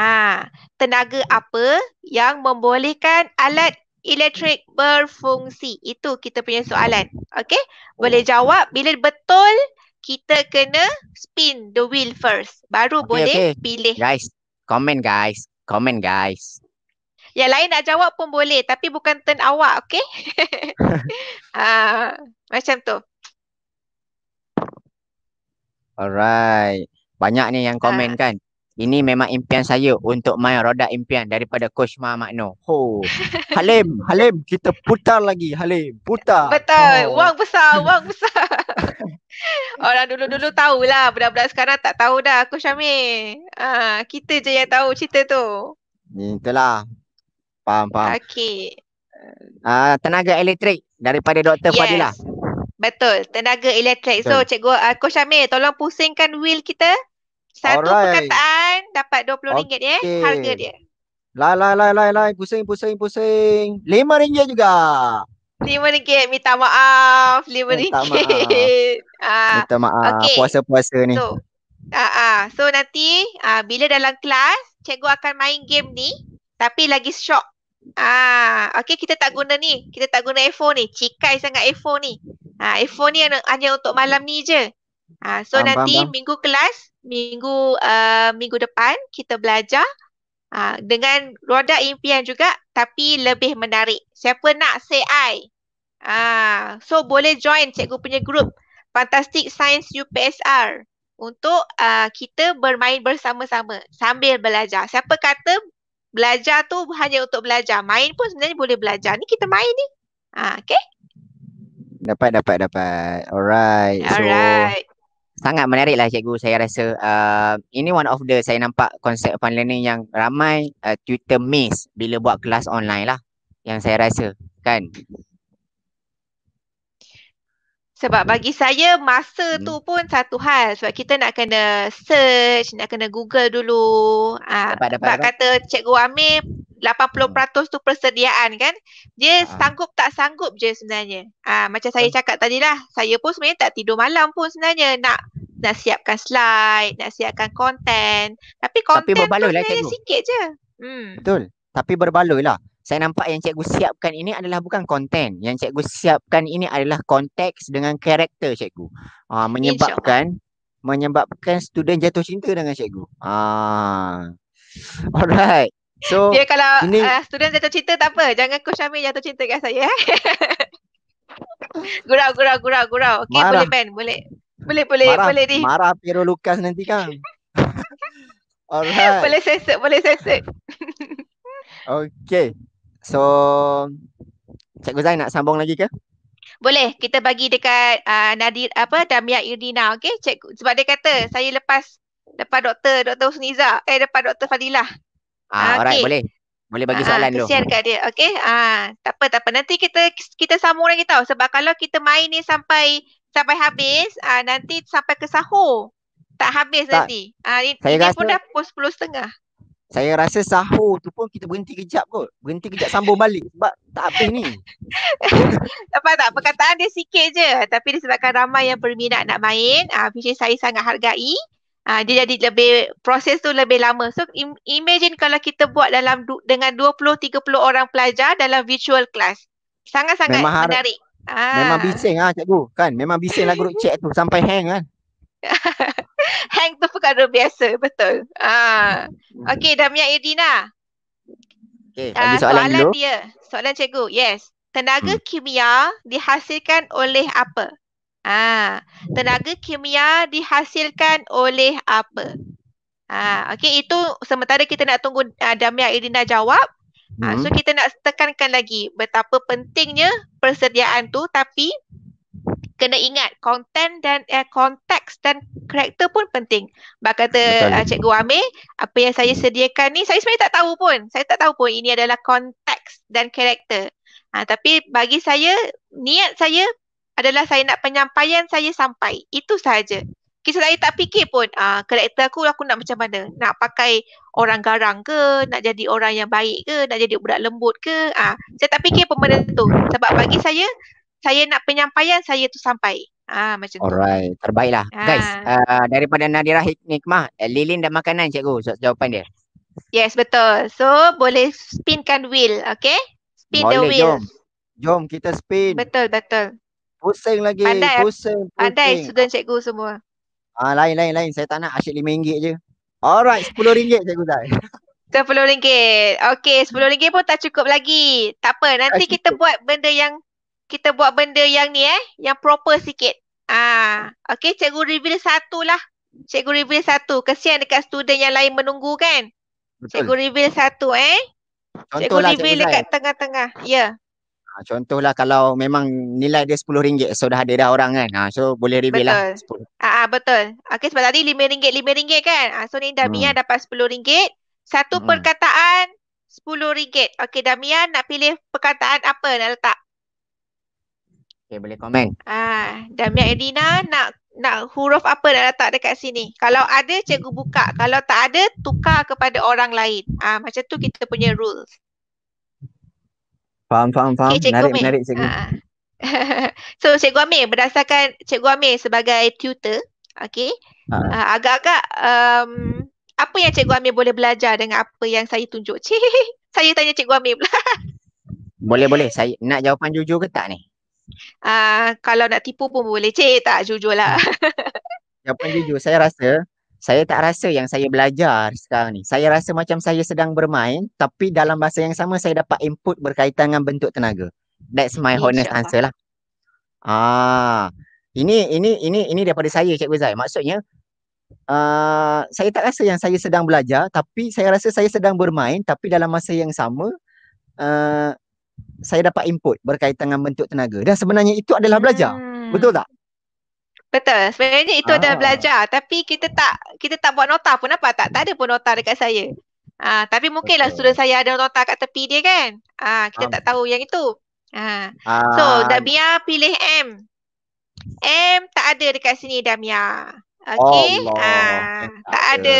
Ah, ha, tenaga apa yang membolehkan alat elektrik berfungsi? Itu kita punya soalan. Okey, boleh jawab bila betul kita kena spin the wheel first. Baru okay, boleh okay. pilih. Guys, comment guys. Comment guys. Yang lain nak jawab pun boleh. Tapi bukan turn awak, okay? uh, macam tu. Alright. Banyak ni yang komen ah. kan. Ini memang impian saya untuk main roda impian daripada Coach Muhammad Noor. Ho. Halim, Halim, kita putar lagi Halim. Putar. Betul. Oh. Wang besar, wang besar. Orang dulu-dulu tahulah, budak-budak sekarang tak tahu dah Coach Amir. Ha, kita je yang tahu cerita tu. Itulah. Faham, faham. Okey. Uh, tenaga elektrik daripada Dr. Yes. Fadilah. Betul, tenaga elektrik. Okay. So cikgu uh, Coach Amir tolong pusingkan wheel kita. Satu Alright. perkataan dapat RM20 okay. ya harga dia. Lai, lai, lai, lai, lai. Pusing, pusing, pusing. RM5 juga. RM5, minta maaf. RM5. Ah. Minta maaf. ah. maaf. Puasa-puasa okay. ni. So, ah, ah. so nanti ah, bila dalam kelas, cikgu akan main game ni. Tapi lagi shock. Ah, okay, kita tak guna ni. Kita tak guna iPhone ni. Cikai sangat iPhone ni. Ha, f ni hanya untuk malam ni je. Ha, so bam, nanti bam, minggu kelas, minggu uh, minggu depan kita belajar ha, dengan roda impian juga tapi lebih menarik. Siapa nak say I? Ha, so boleh join cikgu punya group Fantastic Science UPSR untuk uh, kita bermain bersama-sama sambil belajar. Siapa kata belajar tu hanya untuk belajar. Main pun sebenarnya boleh belajar. Ni kita main ni. Ha, okay? dapat dapat dapat alright so alright. sangat menarik lah cikgu saya rasa uh, ini one of the saya nampak konsep fun learning yang ramai uh, tutor miss bila buat kelas online lah yang saya rasa kan sebab bagi saya masa hmm. tu pun satu hal sebab kita nak kena search nak kena google dulu ah, dapat, uh, dapat, sebab dapat. kata cikgu Amir 80% hmm. tu persediaan kan dia ah. sanggup tak sanggup je sebenarnya ah macam saya cakap tadi lah saya pun sebenarnya tak tidur malam pun sebenarnya nak nak siapkan slide nak siapkan konten tapi konten tu lah, cikgu. sikit je hmm. betul tapi berbaloi lah saya nampak yang cikgu siapkan ini adalah bukan konten. Yang cikgu siapkan ini adalah konteks dengan karakter cikgu. Ah, menyebabkan menyebabkan student jatuh cinta dengan cikgu. Ah. Alright. So, dia kalau ini... uh, student jatuh cinta tak apa. Jangan Coach Amir jatuh cinta dengan saya. Eh? gurau, gurau, gurau, gurau. Okay, Marah. boleh pen. Boleh. Boleh, boleh. Marah. Boleh, Marah. Marah Piero Lucas nanti kan. Alright. Boleh sesek, boleh sesek. okay. So, Cikgu Zain nak sambung lagi ke? Boleh, kita bagi dekat uh, Nadir apa Damia Irina, okey? Cikgu sebab dia kata saya lepas lepas doktor doktor Husniza, eh lepas doktor Fadilah. Ah, okay. alright boleh. Boleh bagi ah, ah, soalan dulu. Ah, kesian kat dia. Okay. Ah, tak apa tak apa. Nanti kita kita sambung lagi tau. Sebab kalau kita main ni sampai sampai habis, ah nanti sampai ke sahur. Tak habis tak. nanti. Ah ini, saya ini rasa, pun dah pukul 10.30. Setengah. Saya rasa sahur tu pun kita berhenti kejap kot. Berhenti kejap sambung balik sebab tak habis ni. apa tak perkataan dia sikit je tapi disebabkan ramai yang berminat nak main, ah saya sangat hargai. Ha, dia jadi lebih proses tu lebih lama. So imagine kalau kita buat dalam du- dengan 20 30 orang pelajar dalam virtual class. Sangat-sangat memang har- Ha. Ah. Memang bising ah cikgu kan. Memang bising lah group chat tu sampai hang kan. hang tu perkara biasa betul. Ha. Ah. Hmm. Okay Damia Edina. Okay, uh, soalan, soalan dulu. dia. Soalan cikgu. Yes. Tenaga hmm. kimia dihasilkan oleh apa? Ah, tenaga kimia dihasilkan oleh apa? Ah, okay, itu sementara kita nak tunggu uh, ah, Damia Irina jawab. Ha, hmm. so kita nak tekankan lagi betapa pentingnya persediaan tu tapi kena ingat konten dan eh, konteks dan karakter pun penting. Bak kata uh, Cikgu Amir, apa yang saya sediakan ni saya sebenarnya tak tahu pun. Saya tak tahu pun ini adalah konteks dan karakter. Ha, tapi bagi saya, niat saya adalah saya nak penyampaian saya sampai. Itu sahaja. Kisah saya tak fikir pun uh, karakter aku aku nak macam mana. Nak pakai orang garang ke, nak jadi orang yang baik ke, nak jadi budak lembut ke. Uh, saya tak fikir pun benda tu. Sebab bagi saya, saya nak penyampaian saya tu sampai. Ah, macam Alright. tu. Terbaiklah. Ah. Guys, uh, daripada Nadira Hikmah, eh, lilin dan makanan cikgu. So, jawapan dia. Yes, betul. So, boleh spinkan wheel. Okay? Spin boleh, the wheel. Jom. jom kita spin. Betul, betul. Pusing lagi. Pandai, pusing, pusing. Pandai student cikgu semua. Ah lain lain lain saya tak nak asyik RM5 je. Alright RM10 cikgu Zai. RM10. Okey RM10 pun tak cukup lagi. Tak apa nanti tak kita buat benda yang kita buat benda yang ni eh yang proper sikit. Ah okey cikgu reveal satu lah. Cikgu reveal satu. Kesian dekat student yang lain menunggu kan. Betul. Cikgu reveal satu eh. Contohlah cikgu reveal cikgu dekat tengah-tengah. Ya. Yeah. Ah, contohlah kalau memang nilai dia RM10 so dah ada dah orang kan. Ha, so boleh rebate lah. Ah ha, betul. Okey sebab tadi RM5 RM5 kan. Ah so ni Damia hmm. dapat RM10. Satu hmm. perkataan RM10. Okey Damia nak pilih perkataan apa nak letak? Okey boleh komen. Ah Damia Edina nak nak huruf apa nak letak dekat sini. Kalau ada cikgu buka, kalau tak ada tukar kepada orang lain. Ah macam tu kita punya rules. Faham, faham, faham. Okay, menarik, Amir. menarik cikgu. Ha, ha. so Cikgu Amir berdasarkan Cikgu Amir sebagai tutor, okay, ha. uh, agak-agak um, apa yang Cikgu Amir boleh belajar dengan apa yang saya tunjuk? Cik, saya tanya Cikgu Amir pula. Boleh, boleh. Saya nak jawapan jujur ke tak ni? Uh, kalau nak tipu pun boleh. Cik, tak jujur lah. jawapan jujur. Saya rasa saya tak rasa yang saya belajar sekarang ni. Saya rasa macam saya sedang bermain tapi dalam bahasa yang sama saya dapat input berkaitan dengan bentuk tenaga. That's my Insya honest Allah. answer lah. Ah, ini ini ini ini daripada saya Cikgu Zai. Maksudnya uh, saya tak rasa yang saya sedang belajar tapi saya rasa saya sedang bermain tapi dalam masa yang sama uh, saya dapat input berkaitan dengan bentuk tenaga. Dan sebenarnya itu adalah belajar. Hmm. Betul tak? Betul. Sebenarnya itu ah. ada belajar tapi kita tak kita tak buat nota pun apa tak tak ada pun nota dekat saya. Ah tapi mungkinlah Betul. student saya ada nota kat tepi dia kan. Ah kita ah. tak tahu yang itu. Ha. Ah. So Damia pilih M. M tak ada dekat sini Damia. Okey. Ah ha, tak ada.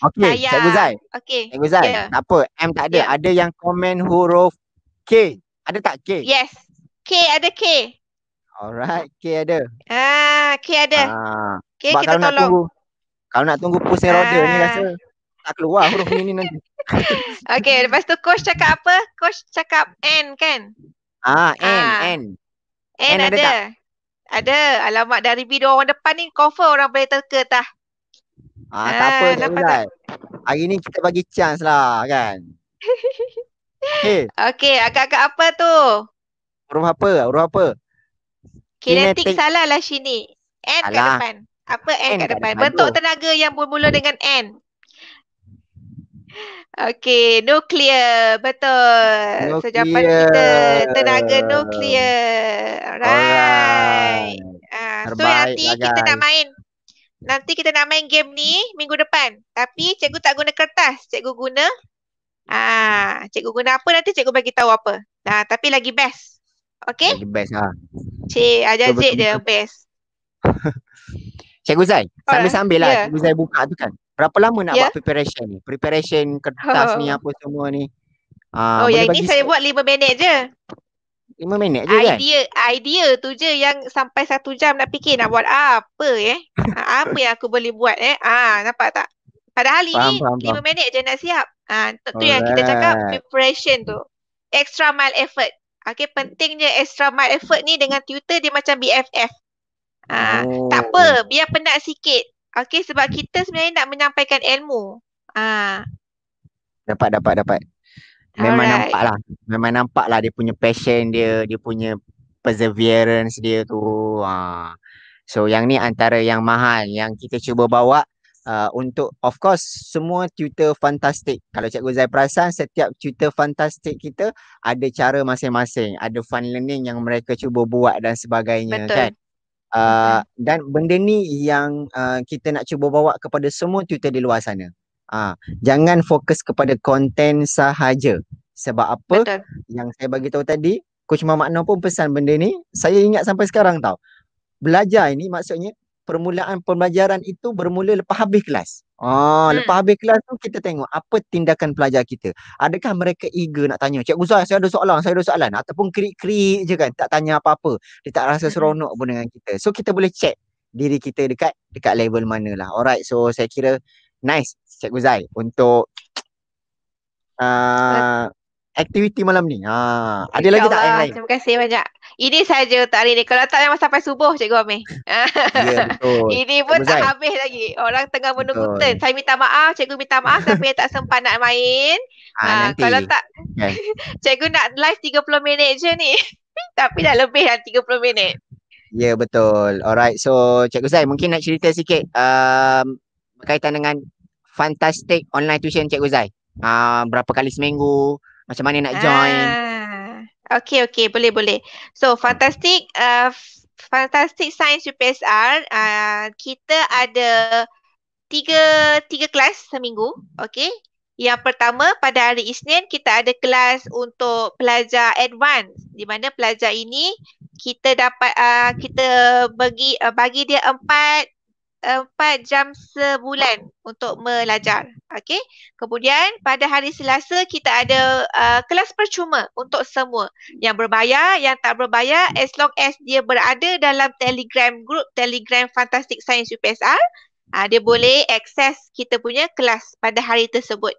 okay Saya Cikgu Zai. okay Cikgu Zai. Yeah. Tak apa. M tak ada. Yeah. Ada yang komen huruf K. Ada tak K? Yes. K ada K. Alright, K ada. Ha, K ada. Ha. K Sebab kita tolong. Nak tunggu, kalau nak tunggu pusing roda ni ah. rasa tak keluar huruf ni, ni nanti. okay, lepas tu coach cakap apa? Coach cakap N kan? Ah, N, ha. N, N. N ada, ada tak? Ada. Alamak dari video orang depan ni confirm orang boleh terka tah. Ha, ha, tak apa, tak apa. Hari ni kita bagi chance lah kan. okay. okay, agak-agak apa tu? Huruf apa? Huruf apa? Kinetik salah lah sini. N kat depan. Apa N, N kat, depan? Bentuk tu. tenaga yang bermula dengan N. Okay, nuklear. Betul. Nuklear. Sejapan kita. Tenaga nuklear. Alright. Uh, so nanti lah, kita nak main. Nanti kita nak main game ni minggu depan. Tapi cikgu tak guna kertas. Cikgu guna. Ah, uh, cikgu guna apa nanti cikgu bagi tahu apa. Nah, uh, tapi lagi best. Okay? Lagi best lah. Ha. Cik, ajar Cik dia best. Cikgu Zai, sambil-sambil lah yeah. Cikgu Zai buka tu kan. Berapa lama nak yeah. buat preparation ni? Preparation kertas oh. ni apa semua ni. Uh, oh yang ini saya buat lima minit je. 5 minit je kan? idea, kan? Idea tu je yang sampai satu jam nak fikir nak buat apa eh. Ah, apa yang aku boleh buat eh. Ah nampak tak? Padahal ini lima faham, 5 minit je nak siap. Ah, tu Alright. yang kita cakap preparation tu. Extra mile effort. Okay, pentingnya extra mile effort ni dengan tutor dia macam BFF. Uh, ah, oh. Tak apa, biar penat sikit. Okay, sebab kita sebenarnya nak menyampaikan ilmu. Uh. Dapat, dapat, dapat. Memang Alright. nampak lah. Memang nampak lah dia punya passion dia, dia punya perseverance dia tu. Uh. So, yang ni antara yang mahal yang kita cuba bawa uh, untuk of course semua tutor fantastik. Kalau Cikgu Zai perasan setiap tutor fantastik kita ada cara masing-masing, ada fun learning yang mereka cuba buat dan sebagainya Betul. kan. Uh, dan benda ni yang uh, kita nak cuba bawa kepada semua tutor di luar sana. Uh, jangan fokus kepada konten sahaja. Sebab apa? Betul. Yang saya bagi tahu tadi, Coach Mama Makno pun pesan benda ni, saya ingat sampai sekarang tau. Belajar ini maksudnya permulaan pembelajaran itu bermula lepas habis kelas. Ah, hmm. lepas habis kelas tu kita tengok apa tindakan pelajar kita. Adakah mereka eager nak tanya, "Cikgu Zai, saya ada soalan, saya ada soalan." ataupun krik-krik je kan, tak tanya apa-apa. Dia tak rasa hmm. seronok pun dengan kita. So kita boleh check diri kita dekat dekat level lah. Alright, so saya kira nice Cikgu Zai untuk uh, aktiviti malam ni. Ha, ada lagi tak yang lain? Terima kasih banyak. Ini saja untuk hari ni. Kalau tak memang sampai subuh Cikgu Amir. Ha. yeah, ya, Ini pun Cikgu tak Zai. habis lagi. Orang tengah menunggu betul. turn. Saya minta maaf. Cikgu minta maaf. Tapi tak sempat nak main. Ha, ha nanti. Kalau tak. Okay. Cikgu nak live 30 minit je ni. tapi dah lebih dah 30 minit. Ya yeah, betul. Alright. So Cikgu Zai mungkin nak cerita sikit. Um, berkaitan dengan fantastic online tuition Cikgu Zai. Uh, ah, berapa kali seminggu. Macam mana nak join. Ah. Okay, okay. Boleh, boleh. So, fantastic. Uh, fantastic Science UPSR. Uh, ah, kita ada tiga tiga kelas seminggu. Okay. Yang pertama pada hari Isnin kita ada kelas untuk pelajar advance di mana pelajar ini kita dapat uh, kita bagi uh, bagi dia empat empat jam sebulan untuk belajar. Okey. Kemudian pada hari Selasa kita ada uh, kelas percuma untuk semua yang berbayar, yang tak berbayar as long as dia berada dalam Telegram group Telegram Fantastic Science UPSR, uh, dia boleh akses kita punya kelas pada hari tersebut.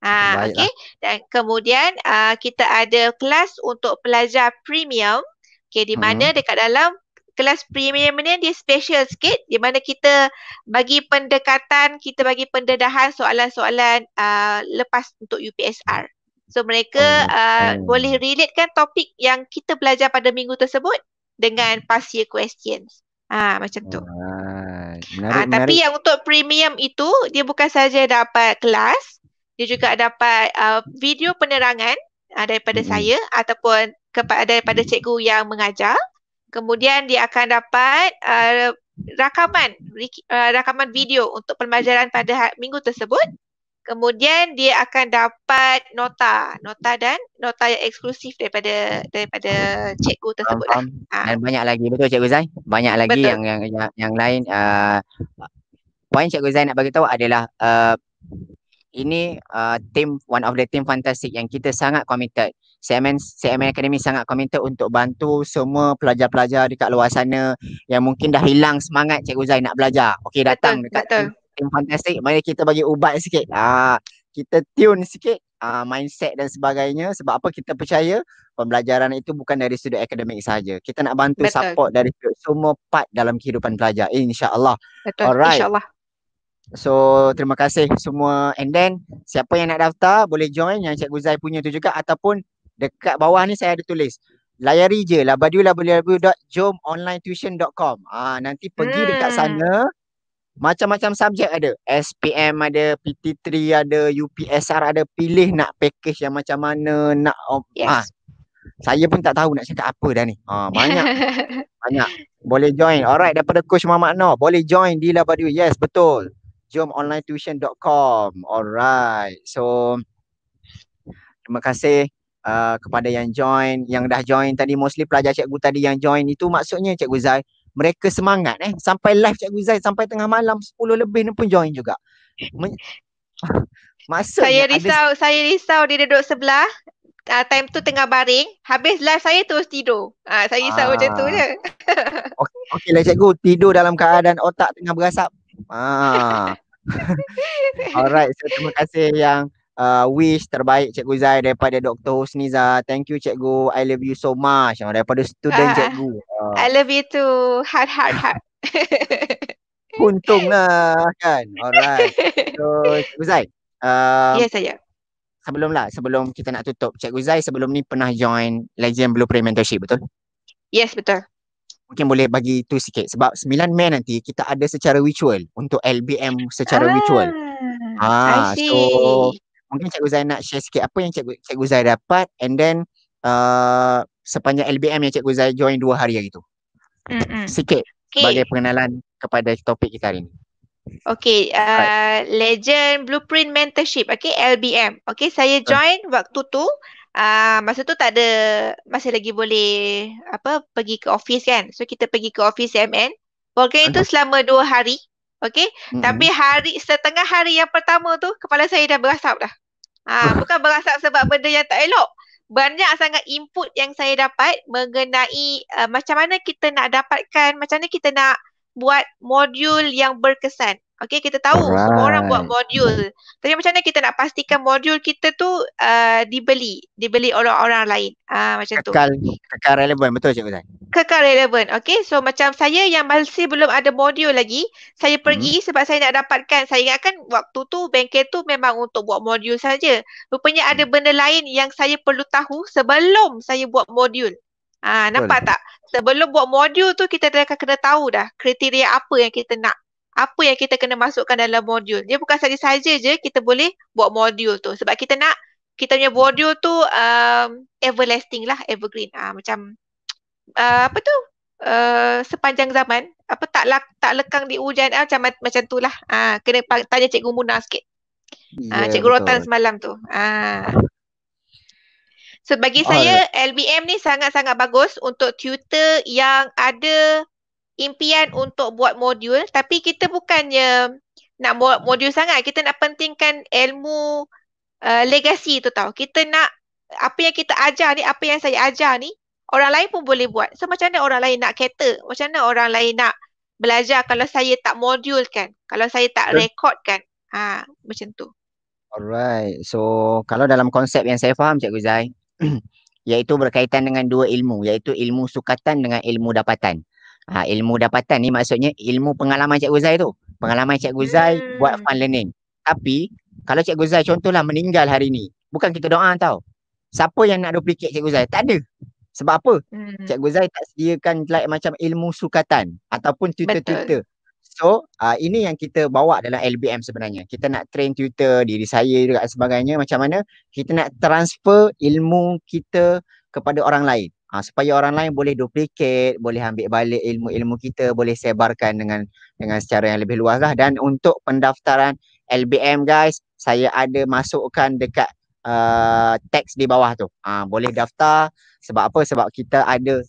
Ah uh, okey. Dan kemudian uh, kita ada kelas untuk pelajar premium Okay, di mana hmm. dekat dalam kelas premium ni dia special sikit di mana kita bagi pendekatan, kita bagi pendedahan soalan-soalan uh, lepas untuk UPSR. So mereka uh, hmm. boleh relate kan topik yang kita belajar pada minggu tersebut dengan past year questions. Ah ha, macam tu. Ah, menarik, ha, tapi menarik. yang untuk premium itu dia bukan saja dapat kelas, dia juga dapat uh, video penerangan uh, daripada hmm. saya ataupun kepada daripada cikgu yang mengajar. Hmm. Kemudian dia akan dapat uh, rakaman uh, rakaman video untuk pembelajaran pada ha-, minggu tersebut. Kemudian dia akan dapat nota, nota dan nota yang eksklusif daripada daripada cikgu tersebut lah. Dan banyak lagi betul cikgu Zain? Banyak lagi betul. yang yang yang, yang lain a uh, poin cikgu Zain nak bagi tahu adalah uh, ini uh, team one of the team fantastic yang kita sangat committed. CMN CMN Academy sangat committed untuk bantu semua pelajar-pelajar dekat luar sana yang mungkin dah hilang semangat Cikgu Zain nak belajar. Okey datang betul, dekat betul. Team Fantastic. Mari kita bagi ubat sikit. Ah kita tune sikit uh, mindset dan sebagainya sebab apa kita percaya pembelajaran itu bukan dari sudut akademik saja. Kita nak bantu betul. support dari sudut semua part dalam kehidupan pelajar. Insyaallah. Betul. Alright. Insya So terima kasih semua and then siapa yang nak daftar boleh join yang Cikgu Zai punya tu juga ataupun dekat bawah ni saya ada tulis layari je lah www.jomonlinetuition.com ah nanti pergi hmm. dekat sana macam-macam subjek ada SPM ada PT3 ada UPSR ada pilih nak package yang macam mana nak yes. ah saya pun tak tahu nak cakap apa dah ni ah banyak banyak boleh join alright daripada coach mama No boleh join di Labadu yes betul jomonlinetuition.com alright so terima kasih uh, kepada yang join, yang dah join tadi mostly pelajar cikgu tadi yang join itu maksudnya cikgu Zai mereka semangat eh sampai live cikgu Zai sampai tengah malam 10 lebih pun join juga. Men- maksudnya saya risau ada... saya risau dia duduk sebelah Uh, time tu tengah baring Habis live saya terus tidur uh, Saya risau ah. macam tu je okay, okay lah cikgu Tidur dalam keadaan otak tengah berasap ah. Alright so terima kasih yang uh, wish terbaik Cikgu Zai daripada Dr. Husniza. Thank you Cikgu. I love you so much. Oh, daripada student uh, Cikgu. Uh. I love you too. Heart, heart, heart. lah kan. Alright. So, Cikgu Zai. Uh, yes, saya. Sebelum lah, sebelum kita nak tutup. Cikgu Zai sebelum ni pernah join Legend Blueprint Mentorship, betul? Yes, betul. Mungkin boleh bagi tu sikit. Sebab 9 Mei nanti kita ada secara virtual. Untuk LBM secara ah. virtual. Ah, I see. so mungkin Cikgu Zai nak share sikit apa yang Cikgu, Cikgu Zai dapat and then uh, sepanjang LBM yang Cikgu Zai join dua hari hari tu. Mm-mm. Sikit okay. bagi pengenalan kepada topik kita hari ni. Okay, uh, Legend Blueprint Mentorship, okay, LBM. Okay, saya join uh. waktu tu. Uh, masa tu tak ada, masih lagi boleh apa pergi ke office kan. So, kita pergi ke office MN. Program itu selama dua hari. Okey, hmm. tapi hari setengah hari yang pertama tu kepala saya dah berasap dah. Ha, bukan berasap sebab benda yang tak elok. Banyak sangat input yang saya dapat mengenai uh, macam mana kita nak dapatkan, macam mana kita nak buat modul yang berkesan. Okay, kita tahu Alright. semua orang buat modul. Tapi macam mana kita nak pastikan modul kita tu uh, dibeli, dibeli oleh orang lain. Ah uh, macam kekal, tu. Kekal kekal relevan betul cik Uzan? Kekal relevan. Okay, so macam saya yang masih belum ada modul lagi, saya hmm. pergi hmm. sebab saya nak dapatkan. Saya ingatkan waktu tu bengkel tu memang untuk buat modul saja. Rupanya hmm. ada benda lain yang saya perlu tahu sebelum saya buat modul. Ha, nampak Boleh. tak? Sebelum buat modul tu kita dah kena tahu dah kriteria apa yang kita nak apa yang kita kena masukkan dalam modul. Dia bukan saja-saja je kita boleh buat modul tu. Sebab kita nak kita punya modul tu um, everlasting lah, evergreen. Ah ha, macam uh, apa tu? Uh, sepanjang zaman. Apa tak lak, tak lekang di hujan Ah, macam macam tu lah. Ha, kena tanya Cikgu Muna sikit. Ah ha, ya, yeah, Cikgu Rotan semalam tu. Ah. Ha. Sebagai so, ah, saya ah, ya. LBM ni sangat-sangat bagus untuk tutor yang ada impian untuk buat modul tapi kita bukannya nak buat modul sangat kita nak pentingkan ilmu uh, legacy tu tau. Kita nak apa yang kita ajar ni, apa yang saya ajar ni orang lain pun boleh buat. So macam mana orang lain nak kereta? Macam mana orang lain nak belajar kalau saya tak modul kan? Kalau saya tak record kan? Ha, ah, macam tu. Alright. So kalau dalam konsep yang saya faham Cikgu Zai, iaitu berkaitan dengan dua ilmu iaitu ilmu sukatan dengan ilmu dapatan. Ha, ilmu dapatan ni maksudnya ilmu pengalaman Cikgu Zai tu. Pengalaman Cikgu Zai hmm. buat fun learning. Tapi kalau Cikgu Zai contohlah meninggal hari ni, bukan kita doa tau. Siapa yang nak duplicate Cikgu Zai? Tak ada. Sebab apa? Hmm. Cikgu Zai tak sediakan like macam ilmu sukatan ataupun tutor-tutor. So uh, ini yang kita bawa dalam LBM sebenarnya. Kita nak train tutor diri saya juga sebagainya macam mana kita nak transfer ilmu kita kepada orang lain. Uh, supaya orang lain boleh duplicate, boleh ambil balik ilmu-ilmu kita, boleh sebarkan dengan dengan secara yang lebih luas lah. Dan untuk pendaftaran LBM guys, saya ada masukkan dekat uh, teks di bawah tu. Uh, boleh daftar sebab apa? Sebab kita ada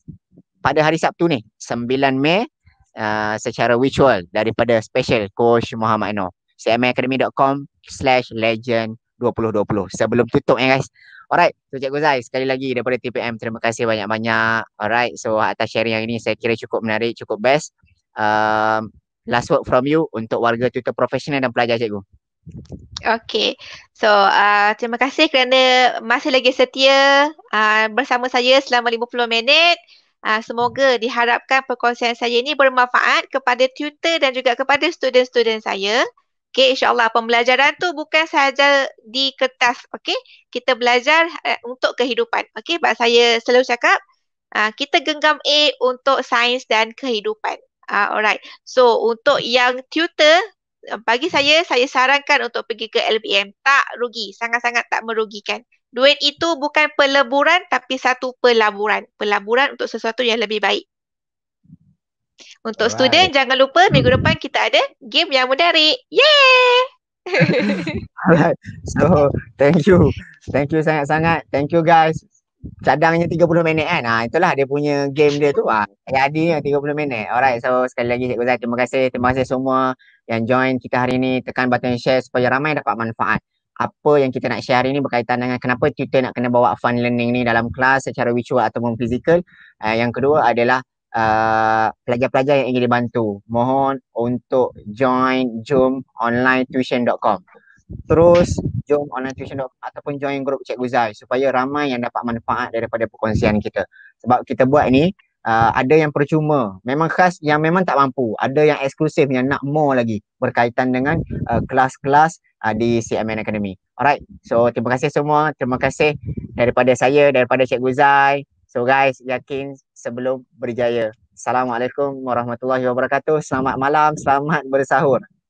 pada hari Sabtu ni, 9 Mei Uh, secara virtual daripada special coach Muhammad Noor. cmacademy.com slash legend 2020. Sebelum tutup ya guys. Alright, so Cikgu Zai sekali lagi daripada TPM terima kasih banyak-banyak. Alright, so atas sharing yang ini saya kira cukup menarik, cukup best. Um, last word from you untuk warga tutup profesional dan pelajar cikgu. Okay, so uh, terima kasih kerana masih lagi setia uh, bersama saya selama 50 minit. Uh, semoga diharapkan perkongsian saya ini bermanfaat kepada tutor dan juga kepada student-student saya. Okay, insyaAllah pembelajaran tu bukan sahaja di kertas. Okay, kita belajar uh, untuk kehidupan. Okay, sebab saya selalu cakap, uh, kita genggam A untuk sains dan kehidupan. Uh, alright, so untuk yang tutor, bagi saya, saya sarankan untuk pergi ke LBM. Tak rugi, sangat-sangat tak merugikan duit itu bukan peleburan tapi satu pelaburan. Pelaburan untuk sesuatu yang lebih baik. Untuk Alright. student jangan lupa minggu depan kita ada game yang menarik. Yeah! Alright. So, thank you. Thank you sangat-sangat. Thank you guys. Cadangnya 30 minit kan. Ha, itulah dia punya game dia tu. Ha, yang 30 minit. Alright. So, sekali lagi Cikgu Zai. Terima kasih. Terima kasih semua yang join kita hari ini. Tekan button share supaya ramai dapat manfaat apa yang kita nak share hari ni berkaitan dengan kenapa kita nak kena bawa fun learning ni dalam kelas secara virtual ataupun fizikal. Uh, eh, yang kedua adalah uh, pelajar-pelajar yang ingin dibantu. Mohon untuk join joomonlinetuition.com. Terus join online tuition ataupun join grup Cikgu Zai supaya ramai yang dapat manfaat daripada perkongsian kita. Sebab kita buat ni uh, ada yang percuma memang khas yang memang tak mampu ada yang eksklusif yang nak more lagi berkaitan dengan uh, kelas-kelas uh, di CMN Academy alright so terima kasih semua terima kasih daripada saya daripada Cikgu Zai so guys yakin sebelum berjaya Assalamualaikum warahmatullahi wabarakatuh. Selamat malam, selamat bersahur.